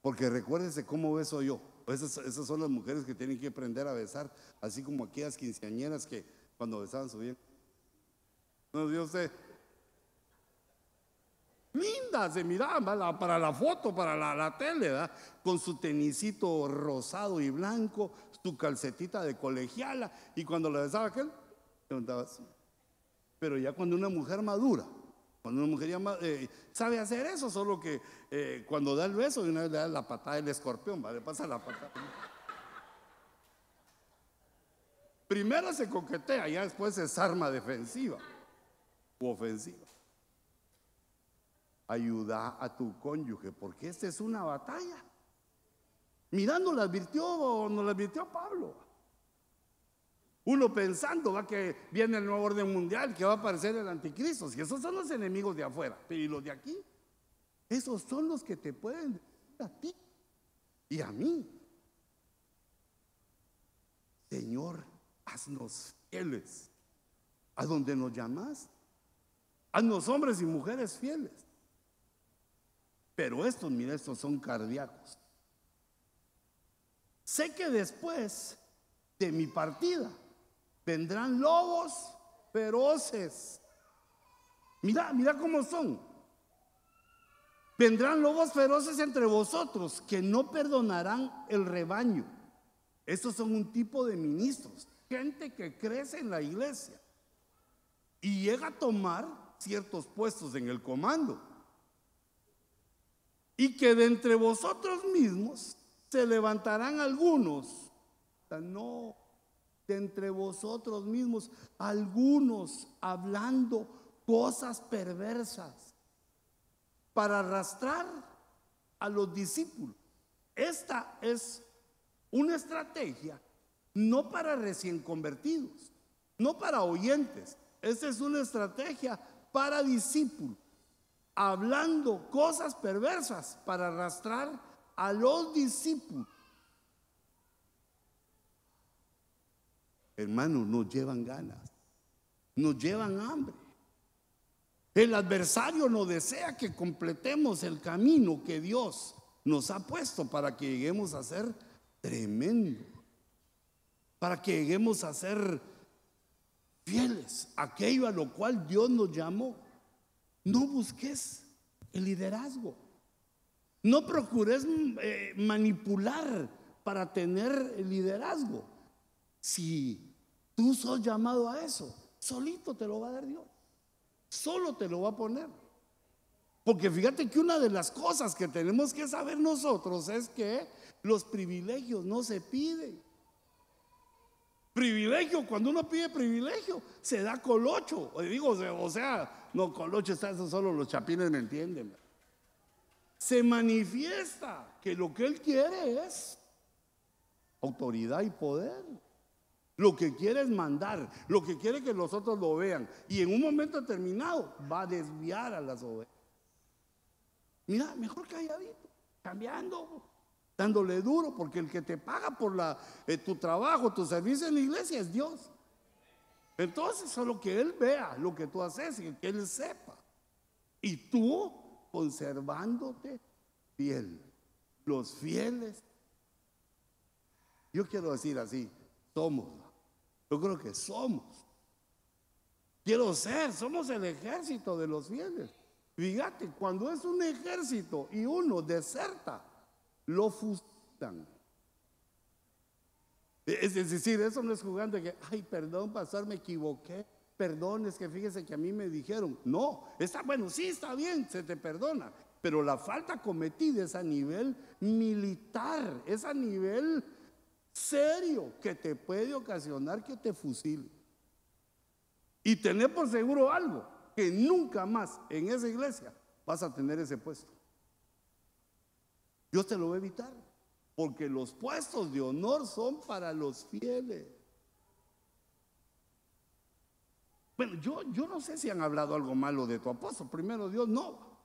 Porque recuérdese cómo beso yo. Esas, esas son las mujeres que tienen que aprender a besar, así como aquellas quinceañeras que cuando besaban su bien. ¿No yo sé. Linda se miraba para la foto, para la, tele, ¿verdad? Con su tenisito rosado y blanco, su calcetita de colegiala. Y cuando la besaba aquel, preguntaba así. Pero ya cuando una mujer madura, cuando una mujer ya eh, sabe hacer eso, solo que eh, cuando da el beso, una vez le da la patada del escorpión, ¿vale? pasa la patada. Primero se coquetea, y después es arma defensiva u ofensiva. Ayuda a tu cónyuge, porque esta es una batalla. Mirá, nos la advirtió, nos la advirtió Pablo. Uno pensando va que viene el nuevo orden mundial, que va a aparecer el anticristo. Si esos son los enemigos de afuera. Pero ¿y los de aquí? Esos son los que te pueden a ti y a mí. Señor, haznos fieles a donde nos llamas, Haznos hombres y mujeres fieles. Pero estos, mira, estos son cardíacos. Sé que después de mi partida vendrán lobos feroces. Mira, mira cómo son. Vendrán lobos feroces entre vosotros que no perdonarán el rebaño. Estos son un tipo de ministros gente que crece en la iglesia y llega a tomar ciertos puestos en el comando. Y que de entre vosotros mismos se levantarán algunos. no, de entre vosotros mismos, algunos hablando cosas perversas para arrastrar a los discípulos. Esta es una estrategia no para recién convertidos, no para oyentes. Esta es una estrategia para discípulos, hablando cosas perversas para arrastrar a los discípulos. Hermanos, nos llevan ganas, nos llevan hambre. El adversario no desea que completemos el camino que Dios nos ha puesto para que lleguemos a ser tremendos para que lleguemos a ser fieles, a aquello a lo cual Dios nos llamó. No busques el liderazgo. No procures eh, manipular para tener el liderazgo. Si tú sos llamado a eso, solito te lo va a dar Dios. Solo te lo va a poner. Porque fíjate que una de las cosas que tenemos que saber nosotros es que los privilegios no se piden. Privilegio, cuando uno pide privilegio, se da colocho. O digo, o sea, no, colocho está, eso solo los chapines me entienden. Se manifiesta que lo que él quiere es autoridad y poder. Lo que quiere es mandar, lo que quiere que los otros lo vean. Y en un momento determinado va a desviar a las ovejas. Mira, mejor calladito, cambiando dándole duro, porque el que te paga por eh, tu trabajo, tu servicio en la iglesia es Dios. Entonces, solo que Él vea lo que tú haces y que Él sepa. Y tú conservándote fiel. Los fieles. Yo quiero decir así, somos. Yo creo que somos. Quiero ser, somos el ejército de los fieles. Fíjate, cuando es un ejército y uno deserta, lo fustan Es, decir, eso no es jugando que, ay, perdón, pastor me equivoqué. Perdón, es que fíjese que a mí me dijeron, no, está bueno, sí, está bien, se te perdona. Pero la falta cometida es a nivel militar, es a nivel serio que te puede ocasionar que te fusilen. Y tener por seguro algo, que nunca más en esa iglesia vas a tener ese puesto. Yo te lo voy a evitar. Porque los puestos de honor son para los fieles. Bueno, yo, yo no sé si han hablado algo malo de tu apóstol. Primero Dios, no.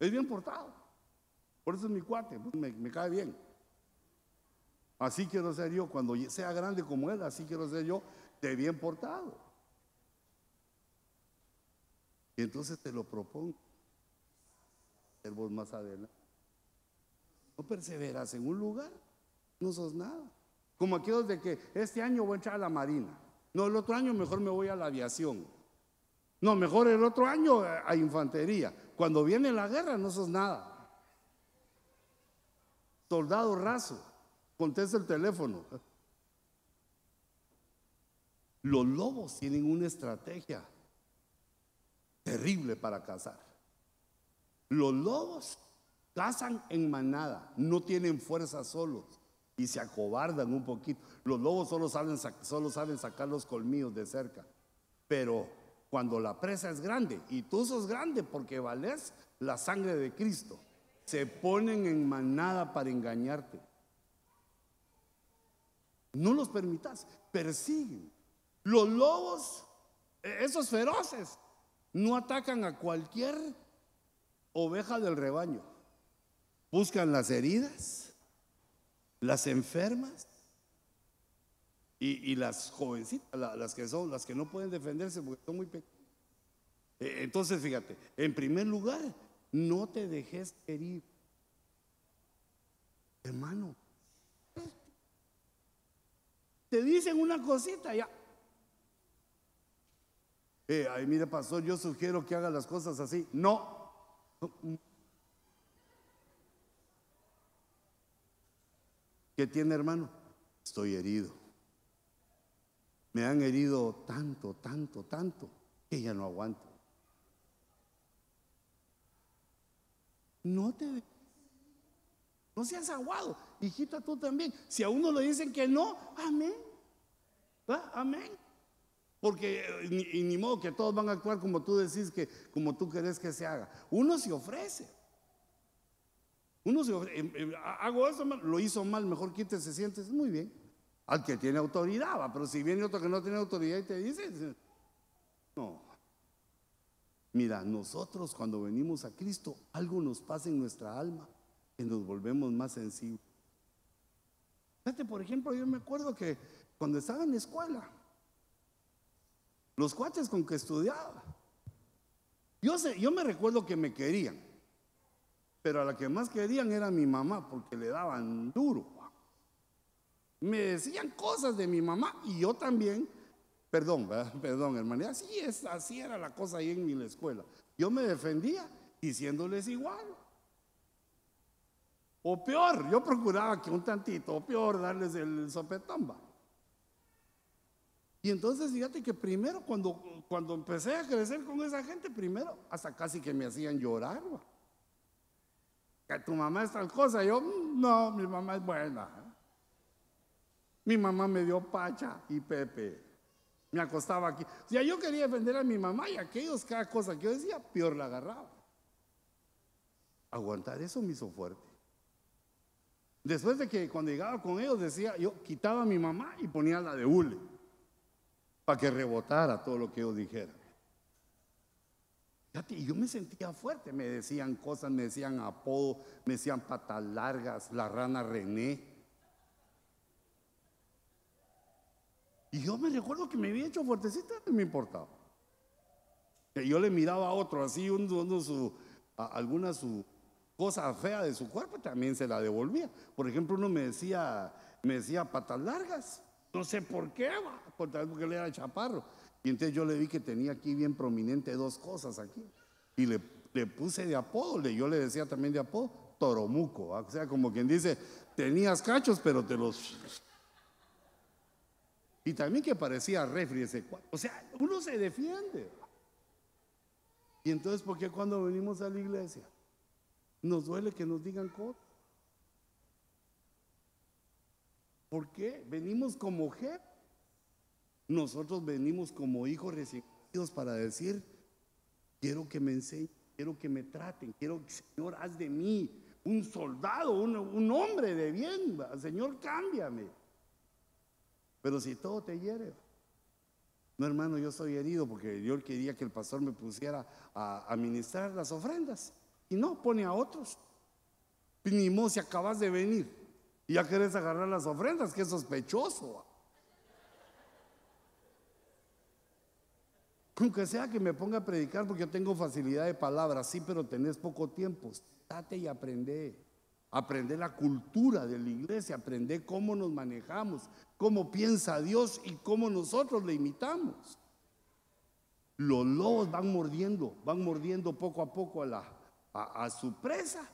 Es bien portado. Por eso es mi cuate, pues, me, cae bien. Así quiero ser yo, cuando sea grande como él, así quiero ser yo, de bien portado. Y entonces te lo propongo. El vos más adelante perseveras en un lugar, no sos nada. Como aquellos de que este año voy a entrar a la marina, no, el otro año mejor me voy a la aviación, no, mejor el otro año a infantería. Cuando viene la guerra no sos nada. Soldado raso, contesta el teléfono. Los lobos tienen una estrategia terrible para cazar. Los lobos Cazan en manada, no tienen fuerza solos y se acobardan un poquito. Los lobos solo saben, solo saben sacar los colmillos de cerca. Pero cuando la presa es grande, y tú sos grande porque vales la sangre de Cristo, se ponen en manada para engañarte. No los permitas, persiguen. Los lobos, e, esos feroces, no atacan a cualquier oveja del rebaño buscan las heridas, las enfermas y, las jovencitas, las que son, las que no pueden defenderse porque son muy pequeñas. E, entonces, fíjate, en primer lugar, no te dejes herir. Hermano, te dicen una cosita ya. Eh, ay, mire, pastor, yo sugiero que haga las cosas así. No. tiene hermano? Estoy herido. Me han herido tanto, tanto, tanto, que ya no aguanto. No te no seas aguado, hijita tú también. Si a uno le dicen que no, amén. Amén. Porque eh, y, ni modo que todos van a actuar como tú decís que, como tú querés que se haga. Uno se ofrece. Uno se, em, em, hago eso, lo hizo mal, mejor quítese, sientes, muy bien. Al que tiene autoridad, va, pero si viene otro que no tiene autoridad y te dice, no. Mira, nosotros cuando venimos a Cristo, algo nos pasa en nuestra alma y nos volvemos más sensibles. Fíjate, por ejemplo, yo me acuerdo que cuando estaba en escuela, los cuates con que estudiaba, yo, yo me recuerdo que me querían. Pero a la que más querían era mi mamá, porque le daban duro. Me decían cosas de mi mamá y yo también. Perdón, perdón, hermano. Así es, así era la cosa ahí en mi escuela. Yo me defendía diciéndoles igual. O peor, yo procuraba que un tantito, o peor, darles el sopetamba. Y entonces fíjate que primero, cuando, cuando empecé a crecer con esa gente, primero hasta casi que me hacían llorar tu mamá es tal cosa. Yo, mm, no, mi mamá es buena. Mi mamá me dio pacha y pepe. Me acostaba aquí. O sea, yo quería defender a mi mamá y aquellos, cada cosa que yo decía, peor la agarraba. Aguantar eso me hizo fuerte. Después de que cuando llegaba con ellos decía, yo quitaba a mi mamá y ponía la de hule para que rebotara todo lo que ellos dijeran. Y yo me sentía fuerte, me decían cosas, me decían apodo, me decían patas largas, la rana René. Y yo me recuerdo que me había hecho fuertecita, no me importaba. yo le miraba a otro así, un su, alguna su cosa fea de su cuerpo, también se la devolvía. Por ejemplo, uno me decía, me decía patas largas. No sé por qué, porque él era chaparro. Y entonces yo le vi que tenía aquí bien prominente dos cosas aquí. Y le, puse de apodo, le, yo le decía también de apodo, Toromuco. O sea, como quien dice, tenías cachos, pero te los... Y también que parecía refri ese O sea, uno se defiende. Y entonces, ¿por qué cuando venimos a la iglesia nos duele que nos digan cosas? ¿Por qué? Venimos como jefe. Nosotros venimos como hijos recibidos para decir, quiero que me enseñen, quiero que me traten, quiero, que Señor, haz de mí un soldado, un, hombre de bien, Señor, cámbiame. Pero si todo te hiere, no hermano, yo soy herido porque Dios quería que el pastor me pusiera a administrar las ofrendas y no, pone a otros. Ni modo si acabas de venir y ya querés agarrar las ofrendas, es sospechoso. Aunque sea que me ponga a predicar porque yo tengo facilidad de palabras, sí, pero tenés poco tiempo. Estate y aprende. Aprende la cultura de la iglesia, aprende cómo nos manejamos, cómo piensa Dios y cómo nosotros le imitamos. Los lobos van mordiendo, van mordiendo poco a poco a, la, a su presa.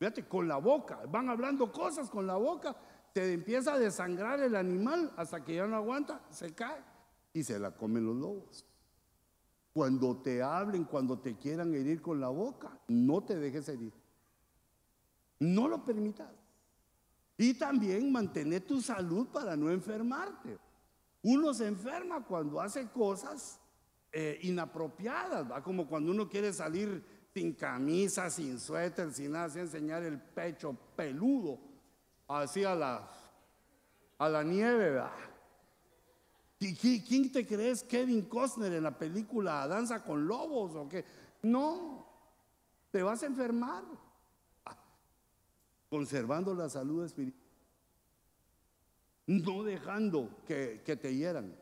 Fíjate, con la boca, van hablando cosas con la boca, te empieza a desangrar el animal hasta que ya no aguanta, se cae y se la comen los lobos. Cuando te hablen, cuando te quieran herir con la boca, no te dejes herir. No lo permitas. Y también mantener tu salud para no enfermarte. Uno se enferma cuando hace cosas eh, inapropiadas, ¿va? como cuando uno quiere salir sin camisa, sin suéter, sin nada, sin enseñar el pecho peludo, así a la, a la nieve, ¿va? ¿Quién te crees Kevin Costner en la película Danza con Lobos o qué? No, te vas a enfermar. Ah, conservando la salud espiritual. No dejando que, te hieran.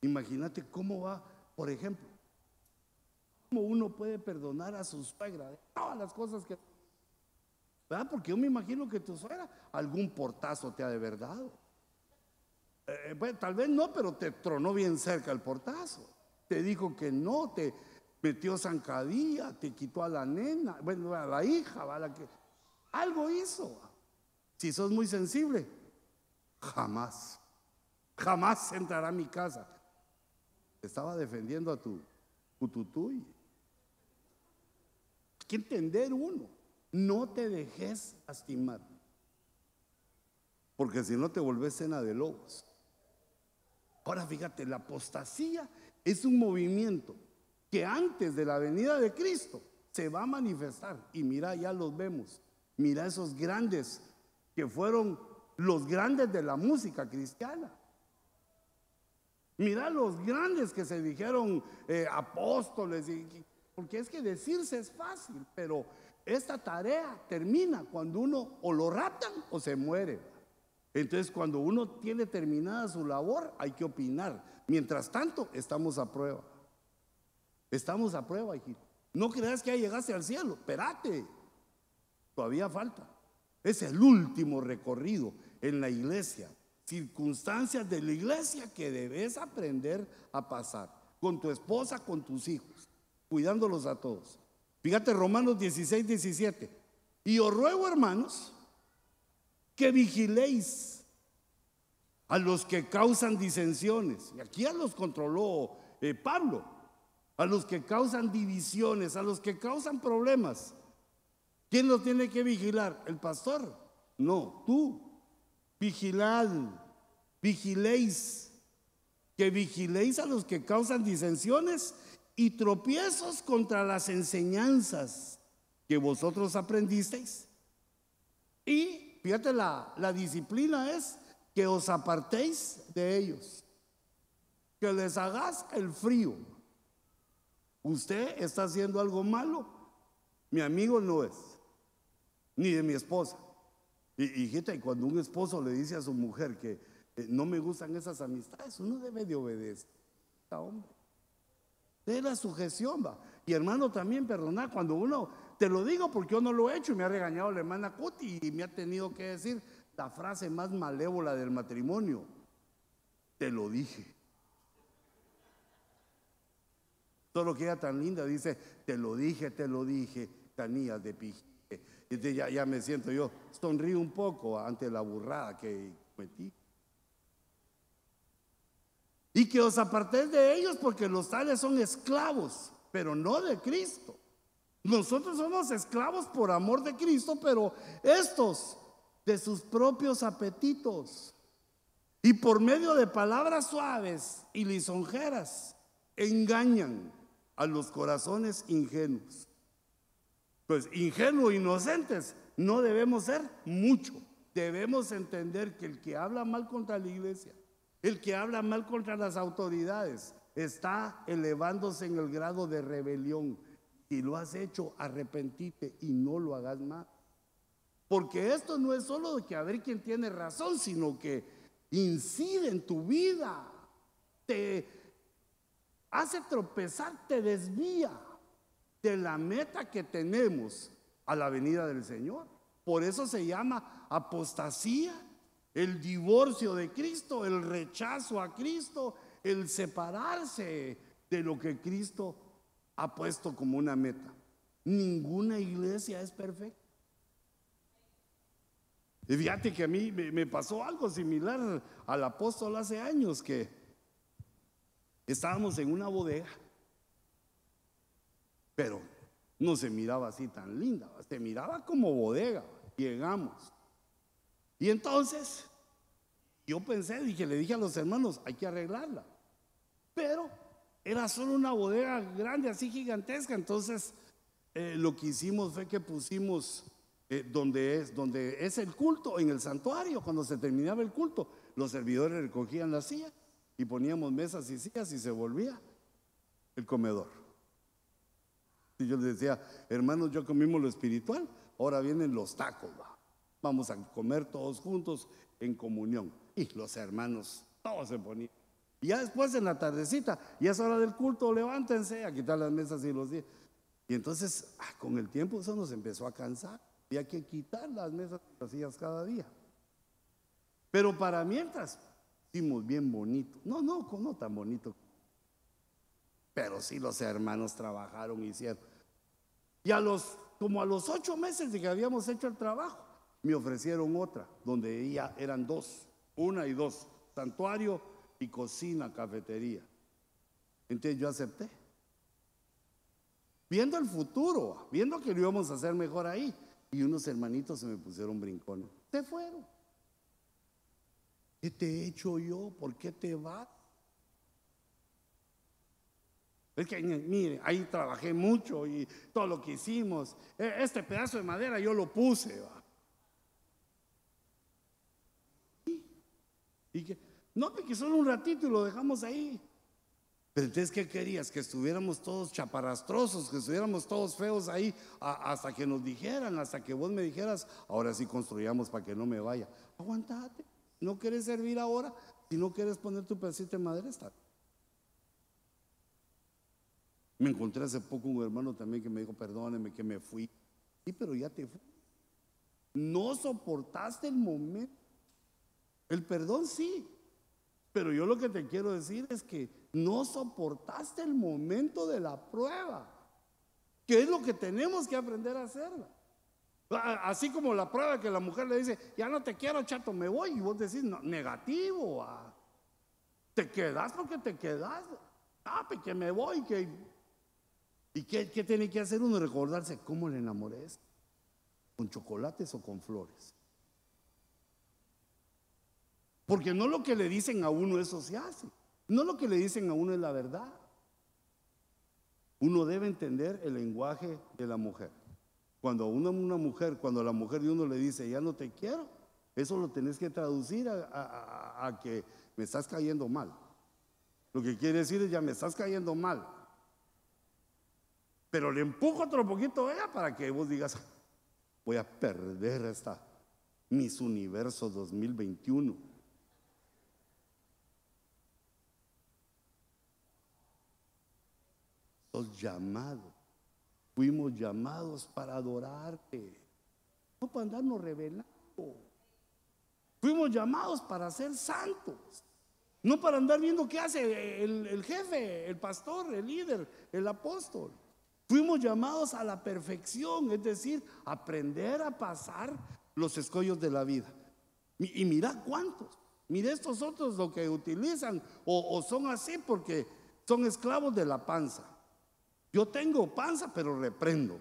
Imagínate cómo va, por ejemplo, cómo uno puede perdonar a sus suegra de todas las cosas que... ¿Verdad? Porque yo me imagino que tu suegra algún portazo te ha de verdad. Eh, tal vez no, pero te tronó bien cerca el portazo. Te dijo que no, te metió zancadilla, te quitó a la nena, bueno, a la hija, que... Algo hizo. Si sos muy sensible, jamás, jamás entrará a mi casa. Estaba defendiendo a tu tutuy Hay que entender uno, no te dejes lastimar, porque si no te volvés cena de lobos. Ahora fíjate, la apostasía es un movimiento que antes de la venida de Cristo se va a manifestar. Y mira, ya los vemos. Mira esos grandes que fueron los grandes de la música cristiana. Mira los grandes que se dijeron eh, apóstoles. Y, porque es que decirse es fácil, pero esta tarea termina cuando uno o lo ratan o se muere. Entonces, cuando uno tiene terminada su labor, hay que opinar. Mientras tanto, estamos a prueba. Estamos a prueba, No creas que ya llegaste al cielo, espérate. Todavía falta. Es el último recorrido en la iglesia. Circunstancias de la iglesia que debes aprender a pasar con tu esposa, con tus hijos, cuidándolos a todos. Fíjate Romanos 16, 17. Y os ruego, hermanos, que vigiléis a los que causan disensiones. Y aquí ya los controló eh, Pablo, a los que causan divisiones, a los que causan problemas. ¿Quién los tiene que vigilar? ¿El pastor? No, tú. Vigilad, vigiléis, que vigiléis a los que causan disensiones y tropiezos contra las enseñanzas que vosotros aprendisteis y Fíjate, la, disciplina es que os apartéis de ellos, que les hagas el frío. Usted está haciendo algo malo, mi amigo no es, ni de mi esposa. Y, hijita, y cuando un esposo le dice a su mujer que no me gustan esas amistades, uno debe de obedecer a hombre. De la sujeción va. Y hermano, también perdonar, cuando uno te lo digo porque yo no lo he hecho y me ha regañado la hermana Cuti y me ha tenido que decir la frase más malévola del matrimonio. Te lo dije. Todo lo que era tan linda dice, te lo dije, te lo dije, tanías de pije. Y ya, me siento yo, sonrío un poco ante la burrada que cometí. Y que os apartéis de ellos porque los tales son esclavos, pero no de Cristo. Nosotros somos esclavos por amor de Cristo, pero estos de sus propios apetitos y por medio de palabras suaves y lisonjeras engañan a los corazones ingenuos. Pues ingenuos, inocentes, no debemos ser mucho. Debemos entender que el que habla mal contra la iglesia, el que habla mal contra las autoridades, está elevándose en el grado de rebelión si lo has hecho, arrepentite y no lo hagas más. Porque esto no es solo de que a ver quién tiene razón, sino que incide en tu vida, te hace tropezar, te desvía de la meta que tenemos a la venida del Señor. Por eso se llama apostasía, el divorcio de Cristo, el rechazo a Cristo, el separarse de lo que Cristo ha puesto como una meta. Ninguna iglesia es perfecta. Y fíjate que a mí me, pasó algo similar al apóstol hace años que estábamos en una bodega, pero no se miraba así tan linda, se miraba como bodega. Llegamos. Y entonces yo pensé, dije, le dije a los hermanos, hay que arreglarla. Pero era solo una bodega grande, así gigantesca. Entonces, eh, lo que hicimos fue que pusimos eh, donde, es, donde es el culto, en el santuario, cuando se terminaba el culto, los servidores recogían la silla y poníamos mesas y sillas y se volvía el comedor. Y yo les decía, hermanos, yo comimos lo espiritual, ahora vienen los tacos, vamos a comer todos juntos en comunión. Y los hermanos, todos se ponían ya después en la tardecita, ya es hora del culto, levántense a quitar las mesas y los días. Y entonces, ah, con el tiempo eso nos empezó a cansar. Había que quitar las mesas y las sillas cada día. Pero para mientras, hicimos bien bonito. No, no, no tan bonito. Pero sí los hermanos trabajaron y hicieron. Y a los, como a los ocho meses de que habíamos hecho el trabajo, me ofrecieron otra, donde ya eran dos, una y dos, santuario y cocina, cafetería. Entonces yo acepté. Viendo el futuro, viendo que lo íbamos a hacer mejor ahí. Y unos hermanitos se me pusieron brincones. Se fueron. ¿Qué te he hecho yo? ¿Por qué te vas? Es que, mire, ahí trabajé mucho y todo lo que hicimos. E, este pedazo de madera yo lo puse. ¿Y, y no, que solo un ratito y lo dejamos ahí. Pero entonces, ¿qué querías? Que estuviéramos todos chaparastrosos, que estuviéramos todos feos ahí hasta que nos dijeran, hasta que vos me dijeras, ahora sí construyamos para que no me vaya. Aguantate, no quieres servir ahora, si no quieres poner tu pedacito de madera, está. Me encontré hace poco un hermano también que me dijo, perdóneme que me fui. Sí, pero ya te fui. No soportaste el momento. El perdón sí, pero yo lo que te quiero decir es que no soportaste el momento de la prueba, que es lo que tenemos que aprender a hacer. Así como la prueba que la mujer le dice, ya no te quiero, chato, me voy. Y vos decís, no, negativo, ah, te quedas porque te quedas. Ah, pues que me voy. Que... ¿Y qué, qué tiene que hacer uno? Recordarse cómo le enamoré. ¿Con chocolates o con flores? Porque no lo que le dicen a uno eso se hace. No lo que le dicen a uno es la verdad. Uno debe entender el lenguaje de la mujer. Cuando a una, mujer, cuando la mujer de uno le dice, ya no te quiero, eso lo tenés que traducir a, que me estás cayendo mal. Lo que quiere decir es, ya me estás cayendo mal. Pero le empujo otro poquito a para que vos digas, voy a perder esta mis Universo 2021 Llamados, Fuimos llamados para adorarte, no para andarnos revelando. Fuimos llamados para ser santos, no para andar viendo qué hace el, jefe, el pastor, el líder, el apóstol. Fuimos llamados a la perfección, es decir, aprender a pasar los escollos de la vida. Y mira cuántos, mira estos otros lo que utilizan o son así porque son esclavos de la panza. Yo tengo panza, pero reprendo.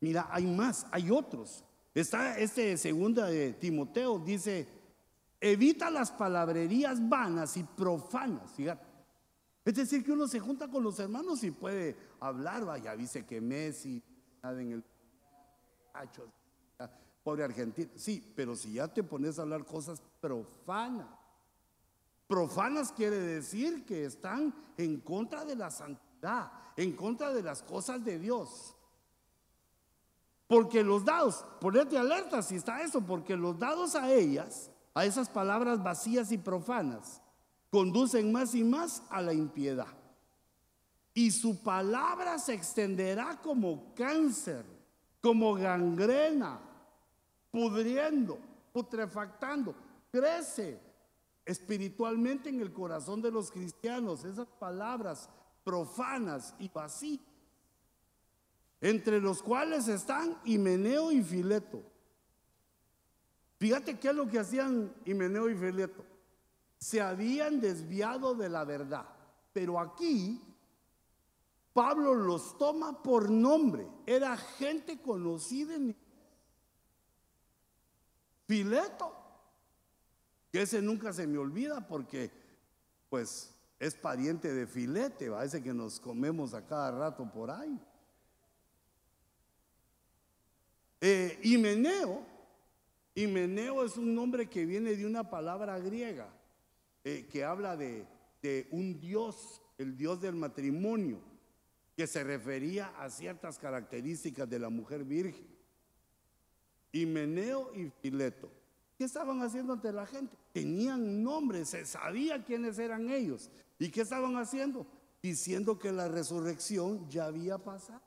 Mira, hay más, hay otros. Está este segunda de Timoteo, dice, evita las palabrerías vanas y profanas, fíjate. Es decir, que uno se junta con los hermanos y puede hablar, vaya, dice que Messi, en el pobre argentino. Sí, pero si ya te pones a hablar cosas profanas, Profanas quiere decir que están en contra de la santidad, en contra de las cosas de Dios. Porque los dados, ponete alerta si está eso, porque los dados a ellas, a esas palabras vacías y profanas, conducen más y más a la impiedad. Y su palabra se extenderá como cáncer, como gangrena, pudriendo, putrefactando, crece, espiritualmente en el corazón de los cristianos, esas palabras profanas y así, entre los cuales están Himeneo y Fileto. Fíjate qué es lo que hacían Himeneo y Fileto. Se habían desviado de la verdad, pero aquí Pablo los toma por nombre, era gente conocida en Fileto que ese nunca se me olvida porque, pues, es pariente de filete, ¿va? ese que nos comemos a cada rato por ahí. Eh, Himeneo, Himeneo es un nombre que viene de una palabra griega eh, que habla de, de un dios, el dios del matrimonio, que se refería a ciertas características de la mujer virgen. Himeneo y Fileto. ¿Qué estaban haciendo ante la gente? Tenían nombres, se sabía quiénes eran ellos. ¿Y qué estaban haciendo? Diciendo que la resurrección ya había pasado.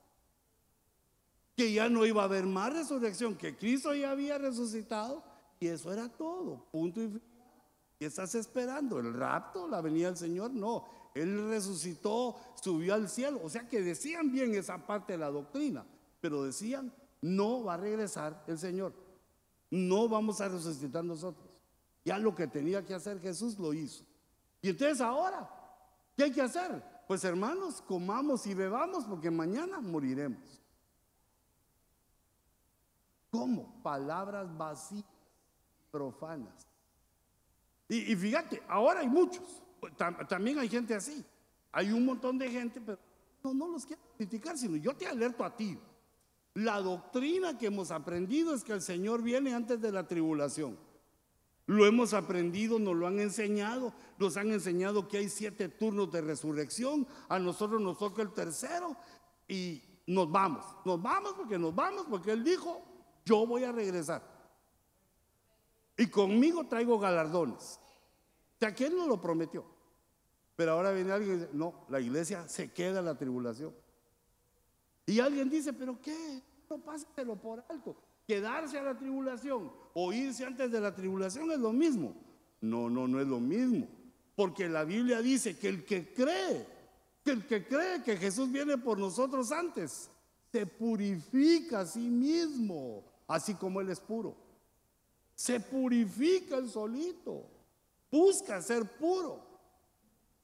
Que ya no iba a haber más resurrección, que Cristo ya había resucitado. Y eso era todo, punto y ¿Qué estás esperando? ¿El rapto? ¿La venida del Señor? No. Él resucitó, subió al cielo. O sea que decían bien esa parte de la doctrina, pero decían, no va a regresar el Señor. No vamos a resucitar nosotros. Ya lo que tenía que hacer Jesús lo hizo. Y entonces ahora, ¿qué hay que hacer? Pues hermanos, comamos y bebamos porque mañana moriremos. ¿Cómo? Palabras vacías, profanas. Y, fíjate, ahora hay muchos. también hay gente así. Hay un montón de gente, pero no, no los quiero criticar, sino yo te alerto a ti. La doctrina que hemos aprendido es que el Señor viene antes de la tribulación. Lo hemos aprendido, nos lo han enseñado, nos han enseñado que hay siete turnos de resurrección, a nosotros nos toca el tercero y nos vamos, nos vamos porque nos vamos, porque Él dijo, yo voy a regresar. Y conmigo traigo galardones. De Él no lo prometió. Pero ahora viene alguien y dice, no, la iglesia se queda en la tribulación. Y alguien dice, pero ¿qué? No pásatelo por alto. Quedarse a la tribulación o irse antes de la tribulación es lo mismo. No, no, no es lo mismo. Porque la Biblia dice que el que cree, que el que cree que Jesús viene por nosotros antes, se purifica a sí mismo, así como Él es puro. Se purifica el solito. Busca ser puro.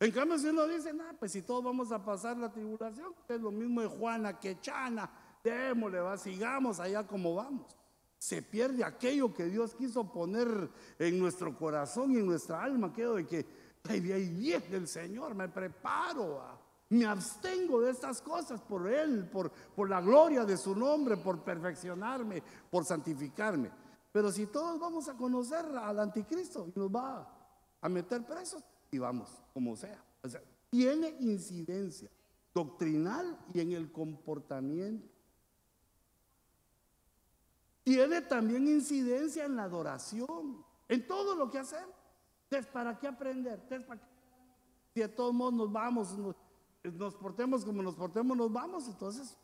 En cambio, si uno dice, nada, pues si todos vamos a pasar la tribulación, es lo mismo de Juana que Chana, démosle, va, sigamos allá como vamos. Se pierde aquello que Dios quiso poner en nuestro corazón y en nuestra alma, aquello de que, ahí viene del Señor, me preparo, me abstengo de estas cosas por Él, por, por la gloria de su nombre, por perfeccionarme, por santificarme. Pero si todos vamos a conocer al anticristo y nos va a meter presos, y vamos, como sea. O sea, tiene incidencia doctrinal y en el comportamiento. Tiene también incidencia en la adoración, en todo lo que hacemos. Entonces, ¿para qué aprender? ¿para Si de todos modos nos vamos, nos, nos portemos como nos portemos, nos vamos. Entonces,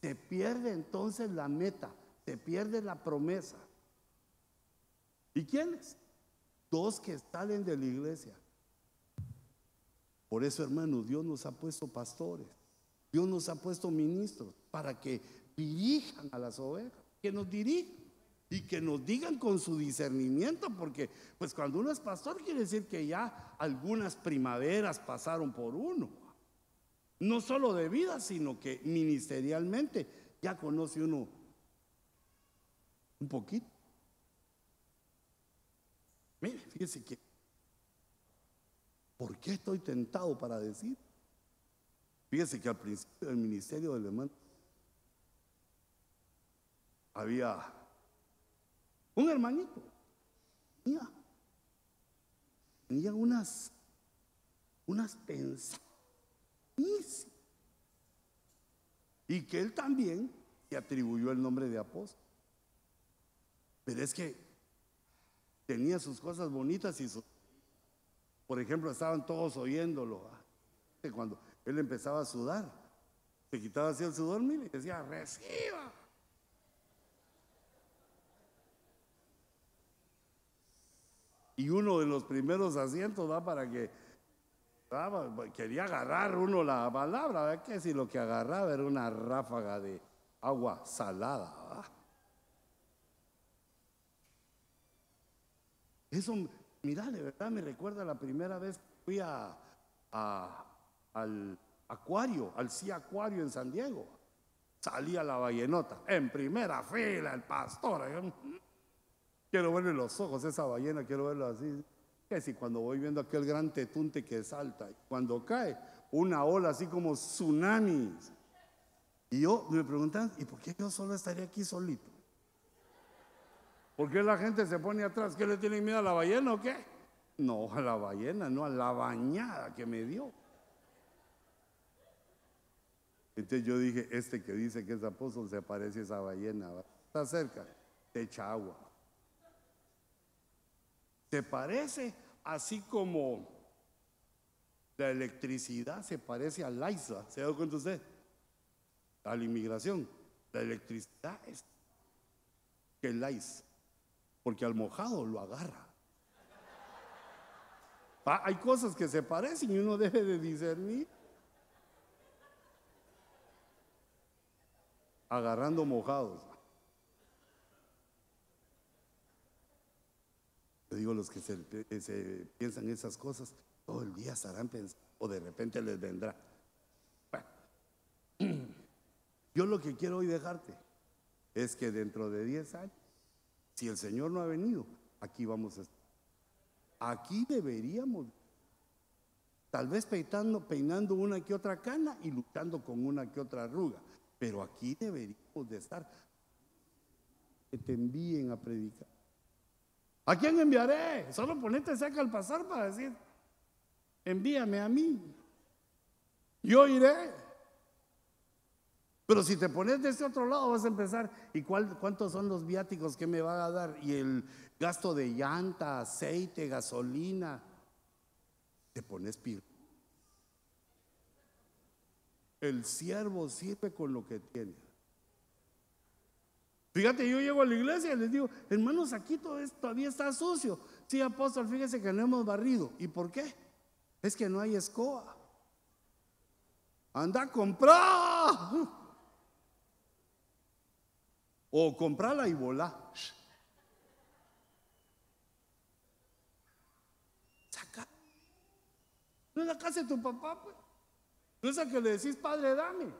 se pierde entonces la meta, se pierde la promesa. ¿Y quién es? dos que salen de la iglesia. Por eso, hermanos, Dios nos ha puesto pastores, Dios nos ha puesto ministros para que dirijan a las ovejas, que nos dirijan y que nos digan con su discernimiento, porque pues cuando uno es pastor quiere decir que ya algunas primaveras pasaron por uno, no solo de vida, sino que ministerialmente ya conoce uno un poquito. Mire, fíjese que, ¿por qué estoy tentado para decir? Fíjese que al principio del ministerio del hermano había un hermanito, tenía, tenía unas, unas y que él también Le atribuyó el nombre de apóstol. Pero es que tenía sus cosas bonitas y su Por ejemplo, estaban todos oyéndolo. Cuando él empezaba a sudar, se quitaba así el sudor mire, y decía, reciba. Y uno de los primeros asientos va para que Quería agarrar uno la palabra, ¿verdad? que si lo que agarraba era una ráfaga de agua salada. Eso, mira, de verdad me recuerda la primera vez que fui al acuario, al sí Acuario en San Diego. Salía la ballenota en primera fila, el pastor. ¿eh? quiero verle los ojos esa ballena, quiero verla así. Que cuando voy viendo aquel gran tetunte que salta, cuando cae una ola así como tsunami. Y yo me preguntan, ¿y por qué yo solo estaría aquí solito? ¿Por qué la gente se pone atrás? ¿Qué le tienen miedo a la ballena o qué? No, a la ballena, no, a la bañada que me dio. Entonces yo dije, este que dice que es apóstol se parece a esa ballena, está cerca, te echa agua. Se parece así como la electricidad se parece a isla. ¿se da cuenta usted? A la inmigración, la electricidad es que isla porque al mojado lo agarra. hay cosas que se parecen y uno debe de discernir. Agarrando mojados. Yo digo, los que se, se, piensan esas cosas, todo el día estarán pensando, o de repente les vendrá. Bueno, yo lo que quiero hoy dejarte es que dentro de 10 años si el Señor no ha venido, aquí vamos a estar. Aquí deberíamos, tal vez peinando, peinando una que otra cana y luchando con una que otra arruga, pero aquí deberíamos de estar. Que te envíen a predicar. ¿A quién enviaré? Solo ponete saca al pasar para decir, envíame a mí. Yo iré. Pero si te pones de este otro lado, vas a empezar. ¿Y cuántos son los viáticos que me va a dar? Y el gasto de llanta, aceite, gasolina. Te pones piro. El siervo sirve con lo que tiene. Fíjate, yo llego a la iglesia y les digo, hermanos, aquí todo esto todavía está sucio. Sí, apóstol, fíjese que no hemos barrido. ¿Y por qué? Es que no hay escoa. Anda a comprar. O comprala y volá. No es la casa de tu papá, pues. No es la que le decís, padre, dame.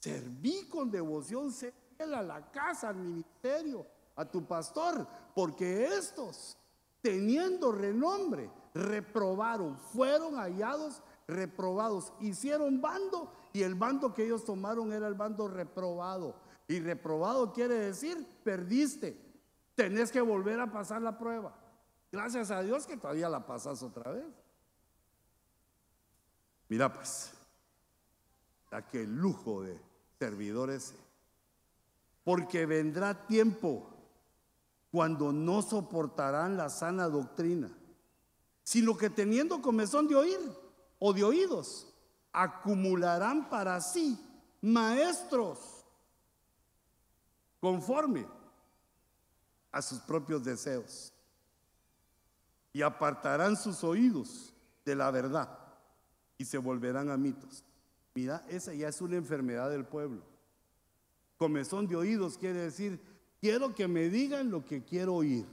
Serví con devoción, a la casa, al ministerio, a tu pastor, porque estos, teniendo renombre, reprobaron, fueron hallados reprobados, hicieron bando y el bando que ellos tomaron era el bando reprobado. Y reprobado quiere decir, perdiste. Tenés que volver a pasar la prueba. Gracias a Dios que todavía la pasas otra vez. Mira pues, aquel lujo de servidor ese. Porque vendrá tiempo cuando no soportarán la sana doctrina, sino que teniendo comezón de oír o de oídos, acumularán para sí maestros conforme a sus propios deseos y apartarán sus oídos de la verdad y se volverán a mitos. Mira, esa ya es una enfermedad del pueblo. Comezón de oídos quiere decir, quiero que me digan lo que quiero oír.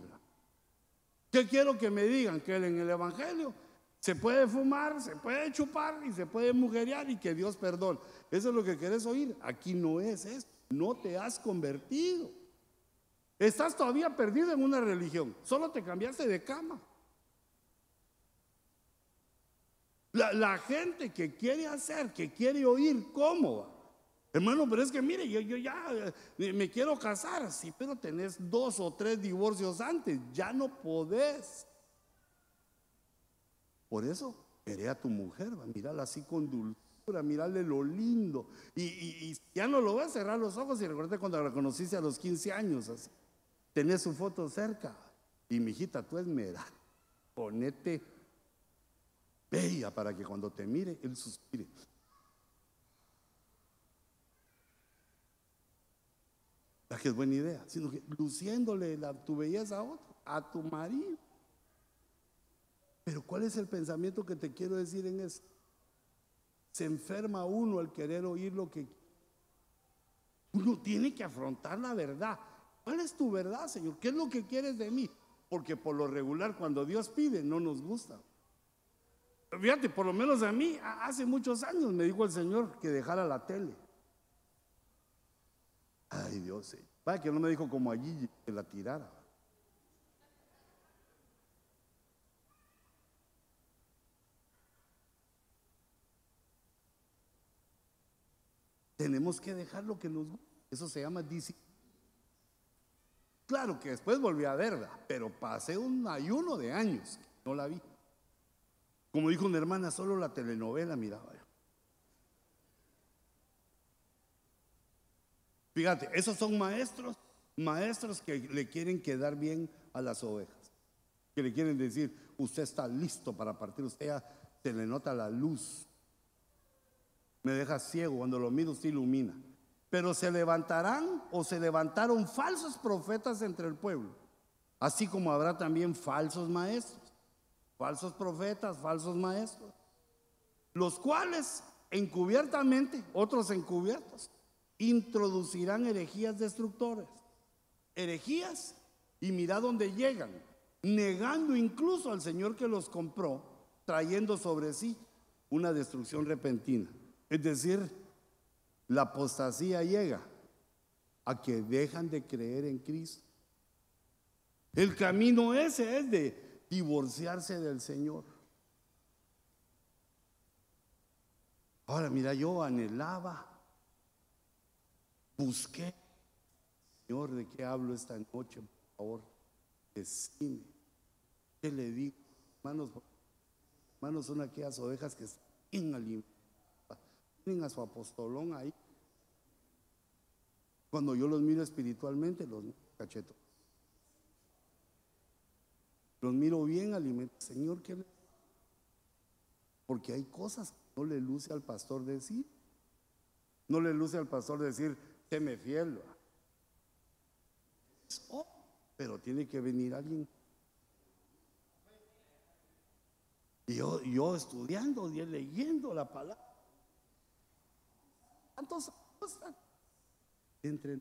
¿Qué quiero que me digan? Que en el Evangelio se puede fumar, se puede chupar y se puede mujerear y que Dios perdone. Eso es lo que querés oír. Aquí no es esto no te has convertido. Estás todavía perdido en una religión, solo te cambiaste de cama. La, gente que quiere hacer, que quiere oír ¿cómo va? Hermano, pero es que mire, yo, ya eh, me, quiero casar, sí, pero tenés dos o tres divorcios antes, ya no podés. Por eso, quería a tu mujer, va, así con dulzura para mirarle lo lindo. Y, ya no lo a cerrar los ojos y recuerda cuando la a los 15 años, Tenés su foto cerca. Y mi hijita, tú esmeralda, ponete bella para que cuando te mire, él suspire. La que es buena idea, sino que luciéndole la, tu belleza a otro, a tu marido. Pero ¿cuál es el pensamiento que te quiero decir en esto? Se enferma uno al querer oír lo que... Uno tiene que afrontar la verdad. ¿Cuál es tu verdad, Señor? ¿Qué es lo que quieres de mí? Porque por lo regular cuando Dios pide no nos gusta. Fíjate, por lo menos a mí, hace muchos años me dijo el Señor que dejara la tele. Ay Dios, eh. que no me dijo como allí que la tirara. Tenemos que dejar lo que nos gusta. Eso se llama disciplina. Claro que después volví a verla, pero pasé un ayuno de años, que no la vi. Como dijo una hermana, solo la telenovela miraba Fíjate, esos son maestros, maestros que le quieren quedar bien a las ovejas, que le quieren decir, usted está listo para partir, usted ya se le nota la luz, me deja ciego, cuando lo miro se ilumina. Pero se levantarán o se levantaron falsos profetas entre el pueblo, así como habrá también falsos maestros, falsos profetas, falsos maestros, los cuales encubiertamente, otros encubiertos, introducirán herejías destructores, herejías y mira dónde llegan, negando incluso al Señor que los compró, trayendo sobre sí una destrucción repentina. Es decir, la apostasía llega a que dejan de creer en Cristo. El camino ese es de divorciarse del Señor. Ahora mira, yo anhelaba, busqué, Señor, ¿de qué hablo esta noche? Por favor, decime. ¿Qué le digo? Hermanos, hermanos son aquellas ovejas que están en alimento a su apostolón ahí. Cuando yo los miro espiritualmente, los cachetos Los miro bien alimento. Señor, ¿qué Porque hay cosas que no le luce al pastor decir. No le luce al pastor decir, que me fiel. pero tiene que venir alguien. Y yo, yo estudiando, y leyendo la palabra. ¿Cuántos están pues, entre,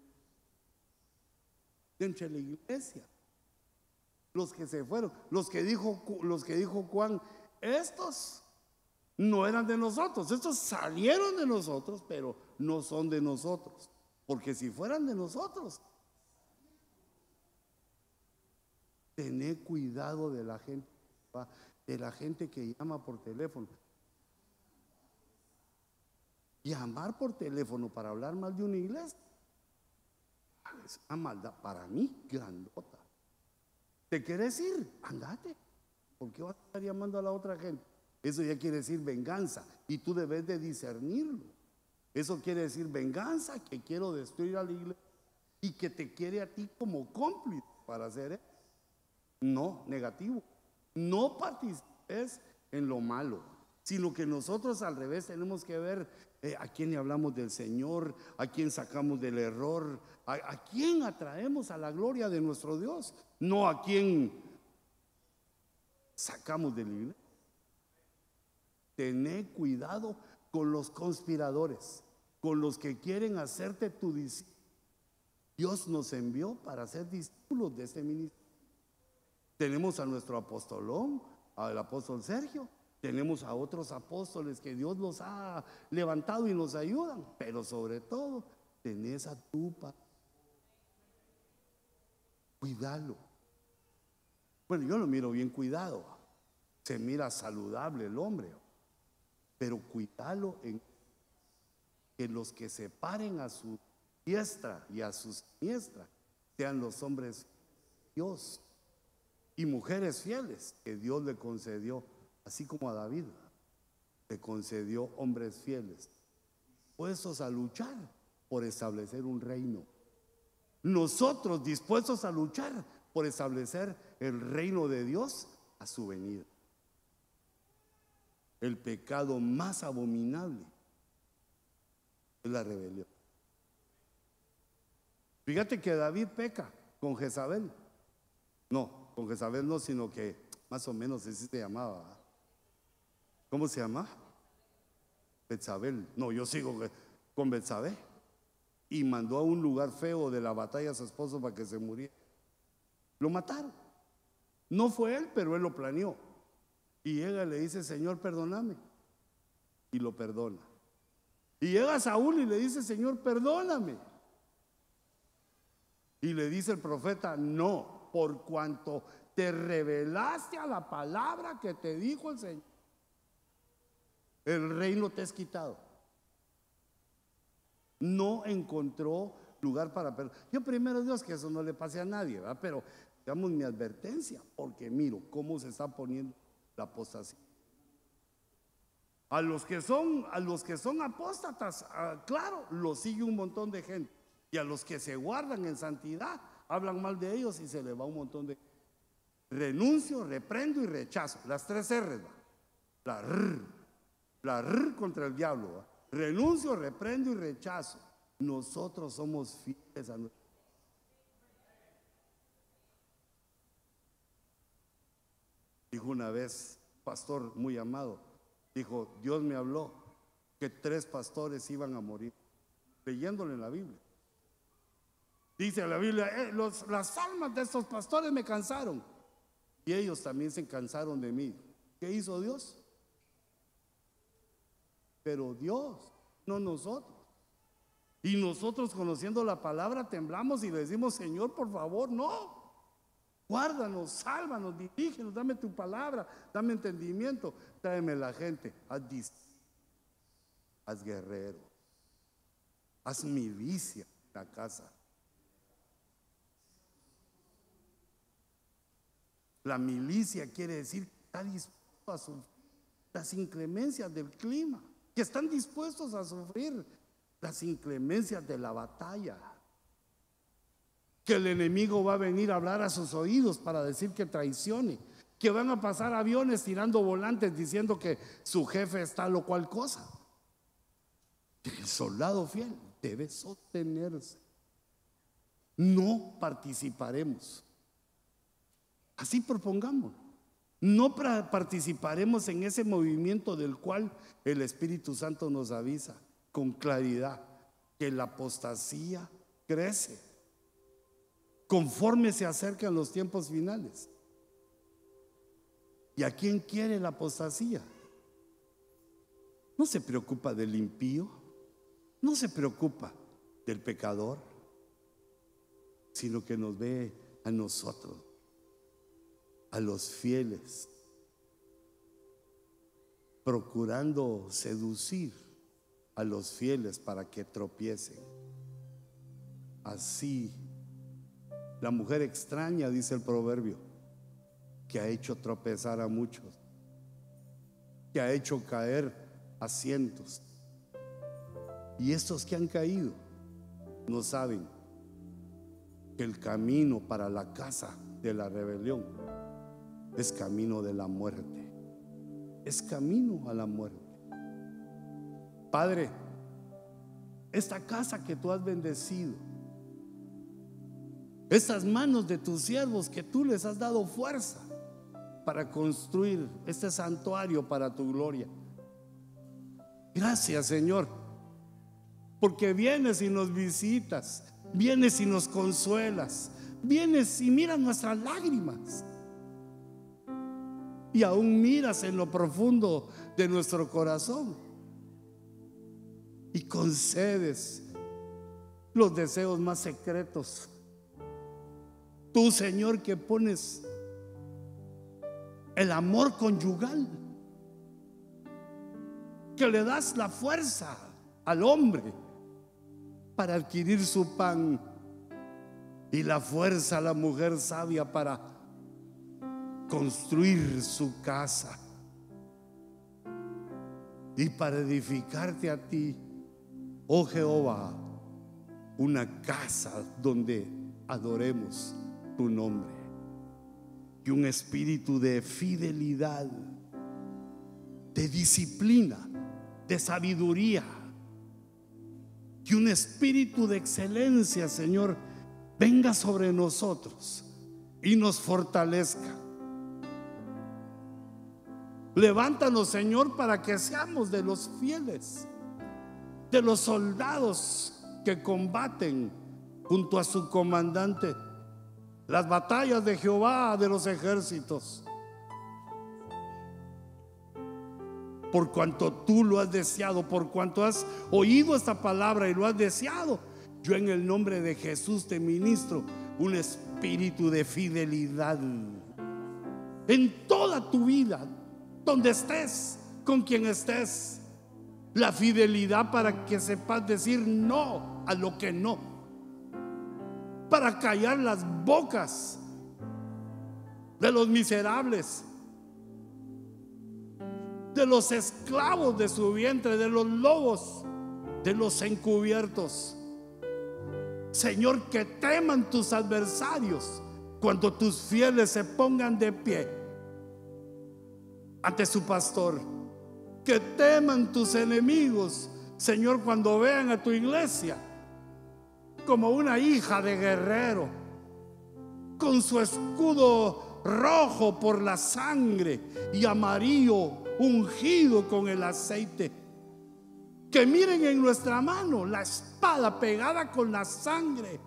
entre la iglesia. Los que se fueron, los que dijo, los que dijo Juan, estos no eran de nosotros, estos salieron de nosotros, pero no son de nosotros, porque si fueran de nosotros, tener cuidado de la gente, de la gente que llama por teléfono, Llamar por teléfono para hablar mal de una iglesia es una maldad para mí grandota. ¿Te quieres ir? Andate. ¿Por qué vas a estar llamando a la otra gente? Eso ya quiere decir venganza y tú debes de discernirlo. Eso quiere decir venganza, que quiero destruir a la iglesia y que te quiere a ti como cómplice para hacer eso. No, negativo. No participes en lo malo, sino que nosotros al revés tenemos que ver eh, a quién le hablamos del Señor, a quién sacamos del error, ¿A, quién atraemos a la gloria de nuestro Dios, no a quién sacamos del la iglesia. cuidado con los conspiradores, con los que quieren hacerte tu discípulo. Dios nos envió para ser discípulos de este ministerio. Tenemos a nuestro apóstolón, al apóstol Sergio, tenemos a otros apóstoles que Dios los ha levantado y nos ayudan, pero sobre todo tenés a tu padre. Cuídalo. Bueno, yo lo miro bien cuidado. Se mira saludable el hombre, pero cuídalo en que los que se paren a su diestra y a su siniestra sean los hombres Dios y mujeres fieles que Dios le concedió así como a David, le concedió hombres fieles, puestos a luchar por establecer un reino. Nosotros dispuestos a luchar por establecer el reino de Dios a su venida. El pecado más abominable es la rebelión. Fíjate que David peca con Jezabel. No, con Jezabel no, sino que más o menos así se llamaba. ¿Cómo se llama? Betsabel. No, yo sigo con Betsabé. Y mandó a un lugar feo de la batalla a su esposo para que se muriera. Lo mataron. No fue él, pero él lo planeó. Y llega y le dice, Señor, perdóname. Y lo perdona. Y llega Saúl y le dice, Señor, perdóname. Y le dice el profeta, no, por cuanto te revelaste a la palabra que te dijo el Señor. El reino te es quitado. No encontró lugar para Yo primero Dios que eso no le pase a nadie, ¿verdad? Pero damos mi advertencia, porque miro cómo se está poniendo la apostasía. A los que son, a los que son apóstatas, ah, claro, los sigue un montón de gente. Y a los que se guardan en santidad, hablan mal de ellos y se le va un montón de renuncio, reprendo y rechazo. Las tres R's. ¿va? La R la R contra el diablo. Renuncio, reprendo y rechazo. Nosotros somos fieles a nuestro. Dijo una vez, pastor muy amado, dijo, Dios me habló que tres pastores iban a morir, leyéndole la Biblia. Dice la Biblia, eh, las almas de estos pastores me cansaron y ellos también se cansaron de mí. ¿Qué hizo Dios? pero Dios, no nosotros. Y nosotros conociendo la palabra temblamos y le decimos, Señor, por favor, no. Guárdanos, sálvanos, dirígenos, dame tu palabra, dame entendimiento, tráeme la gente, haz haz guerrero, haz milicia en la casa. La milicia quiere decir que está dispuesto a sufrir las inclemencias del clima que están dispuestos a sufrir las inclemencias de la batalla. Que el enemigo va a venir a hablar a sus oídos para decir que traicione. Que van a pasar aviones tirando volantes diciendo que su jefe está lo cual cosa. El soldado fiel debe sostenerse. No participaremos. Así propongámoslo. No participaremos en ese movimiento del cual el Espíritu Santo nos avisa con claridad que la apostasía crece conforme se acercan los tiempos finales. ¿Y a quién quiere la apostasía? No se preocupa del impío, no se preocupa del pecador, sino que nos ve a nosotros a los fieles, procurando seducir a los fieles para que tropiecen. Así, la mujer extraña, dice el proverbio, que ha hecho tropezar a muchos, que ha hecho caer a cientos. Y estos que han caído no saben que el camino para la casa de la rebelión es camino de la muerte. Es camino a la muerte. Padre, esta casa que tú has bendecido, estas manos de tus siervos que tú les has dado fuerza para construir este santuario para tu gloria. Gracias Señor, porque vienes y nos visitas, vienes y nos consuelas, vienes y miras nuestras lágrimas y aún miras en lo profundo de nuestro corazón y concedes los deseos más secretos. Tú, Señor, que pones el amor conyugal, que le das la fuerza al hombre para adquirir su pan y la fuerza a la mujer sabia para construir su casa y para edificarte a ti, oh Jehová, una casa donde adoremos tu nombre y un espíritu de fidelidad, de disciplina, de sabiduría Que un espíritu de excelencia, Señor, venga sobre nosotros y nos fortalezca Levántanos, Señor, para que seamos de los fieles, de los soldados que combaten junto a su comandante las batallas de Jehová de los ejércitos. Por cuanto tú lo has deseado, por cuanto has oído esta palabra y lo has deseado, yo en el nombre de Jesús te ministro un espíritu de fidelidad en toda tu vida, donde estés, con quien estés. La fidelidad para que sepas decir no a lo que no. Para callar las bocas de los miserables, de los esclavos de su vientre, de los lobos, de los encubiertos. Señor, que teman tus adversarios cuando tus fieles se pongan de pie ante su pastor. Que teman tus enemigos, Señor, cuando vean a tu iglesia como una hija de guerrero, con su escudo rojo por la sangre y amarillo ungido con el aceite. Que miren en nuestra mano la espada pegada con la sangre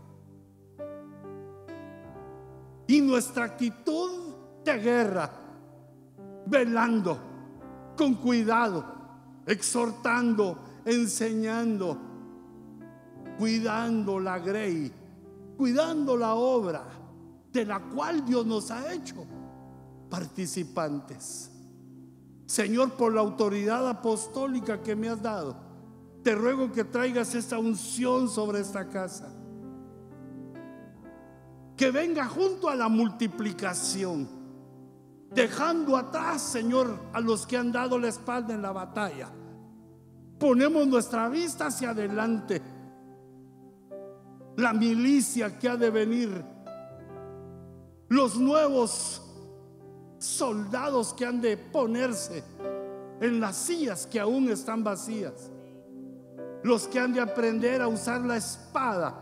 y nuestra actitud de guerra velando, con cuidado, exhortando, enseñando, cuidando la grey, cuidando la obra de la cual Dios nos ha hecho participantes. Señor, por la autoridad apostólica que me has dado, te ruego que traigas esta unción sobre esta casa. Que venga junto a la multiplicación dejando atrás, Señor, a los que han dado la espalda en la batalla. Ponemos nuestra vista hacia adelante. La milicia que ha de venir. Los nuevos soldados que han de ponerse en las sillas que aún están vacías. Los que han de aprender a usar la espada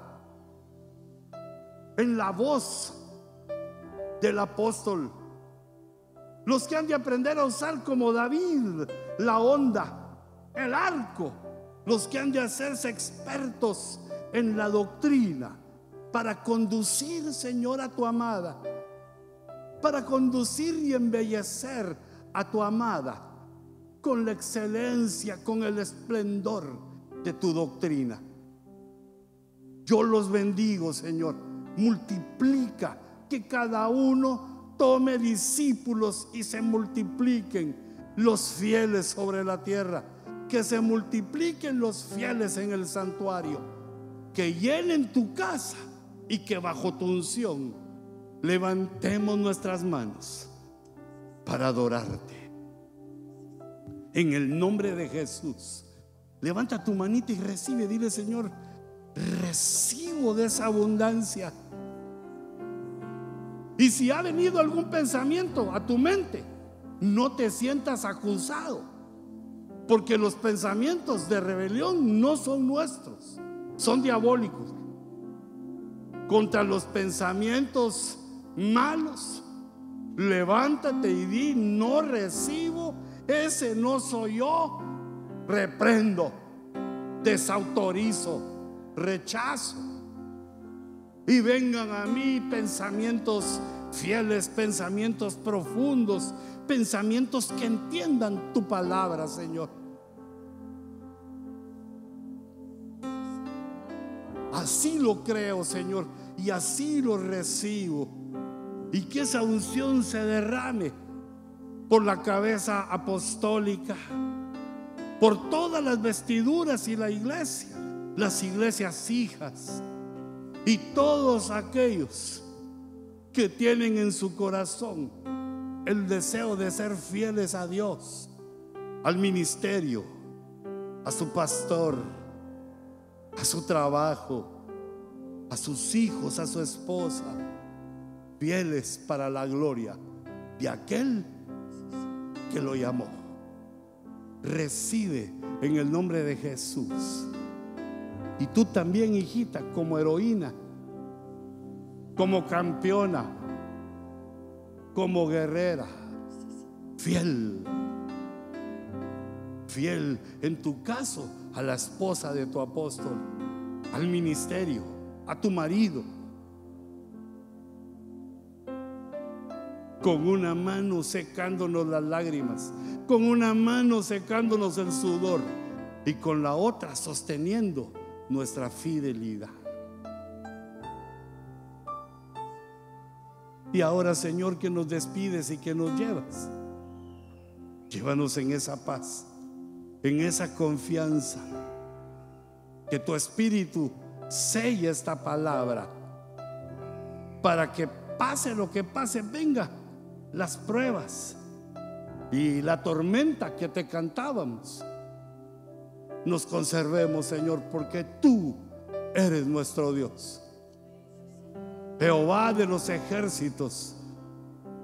en la voz del apóstol los que han de aprender a usar como David la onda, el arco, los que han de hacerse expertos en la doctrina para conducir, Señor, a tu amada, para conducir y embellecer a tu amada con la excelencia, con el esplendor de tu doctrina. Yo los bendigo, Señor. Multiplica que cada uno tome discípulos y se multipliquen los fieles sobre la tierra, que se multipliquen los fieles en el santuario, que llenen tu casa y que bajo tu unción levantemos nuestras manos para adorarte. En el nombre de Jesús, levanta tu manita y recibe, dile Señor, recibo de esa abundancia y si ha venido algún pensamiento a tu mente, no te sientas acusado, porque los pensamientos de rebelión no son nuestros, son diabólicos. Contra los pensamientos malos, levántate y di, no recibo, ese no soy yo, reprendo, desautorizo, rechazo y vengan a mí pensamientos fieles, pensamientos profundos, pensamientos que entiendan tu palabra, Señor. Así lo creo, Señor, y así lo recibo. Y que esa unción se derrame por la cabeza apostólica, por todas las vestiduras y la iglesia, las iglesias hijas y todos aquellos que tienen en su corazón el deseo de ser fieles a Dios, al ministerio, a su pastor, a su trabajo, a sus hijos, a su esposa, fieles para la gloria de aquel que lo llamó. reside en el nombre de Jesús y tú también, hijita, como heroína, como campeona, como guerrera, fiel, fiel, en tu caso, a la esposa de tu apóstol, al ministerio, a tu marido, con una mano secándonos las lágrimas, con una mano secándonos el sudor y con la otra sosteniendo nuestra fidelidad. Y ahora, Señor, que nos despides y que nos llevas, llévanos en esa paz, en esa confianza, que tu Espíritu sella esta palabra para que pase lo que pase, venga las pruebas y la tormenta que te cantábamos nos conservemos, Señor, porque tú eres nuestro Dios. Jehová de los ejércitos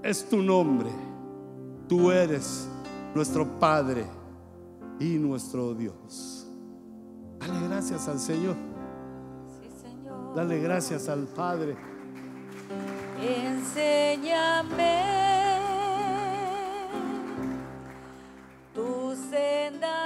es tu nombre. Tú eres nuestro Padre y nuestro Dios. Dale gracias al Señor. Dale gracias al Padre. Enséñame tu senda.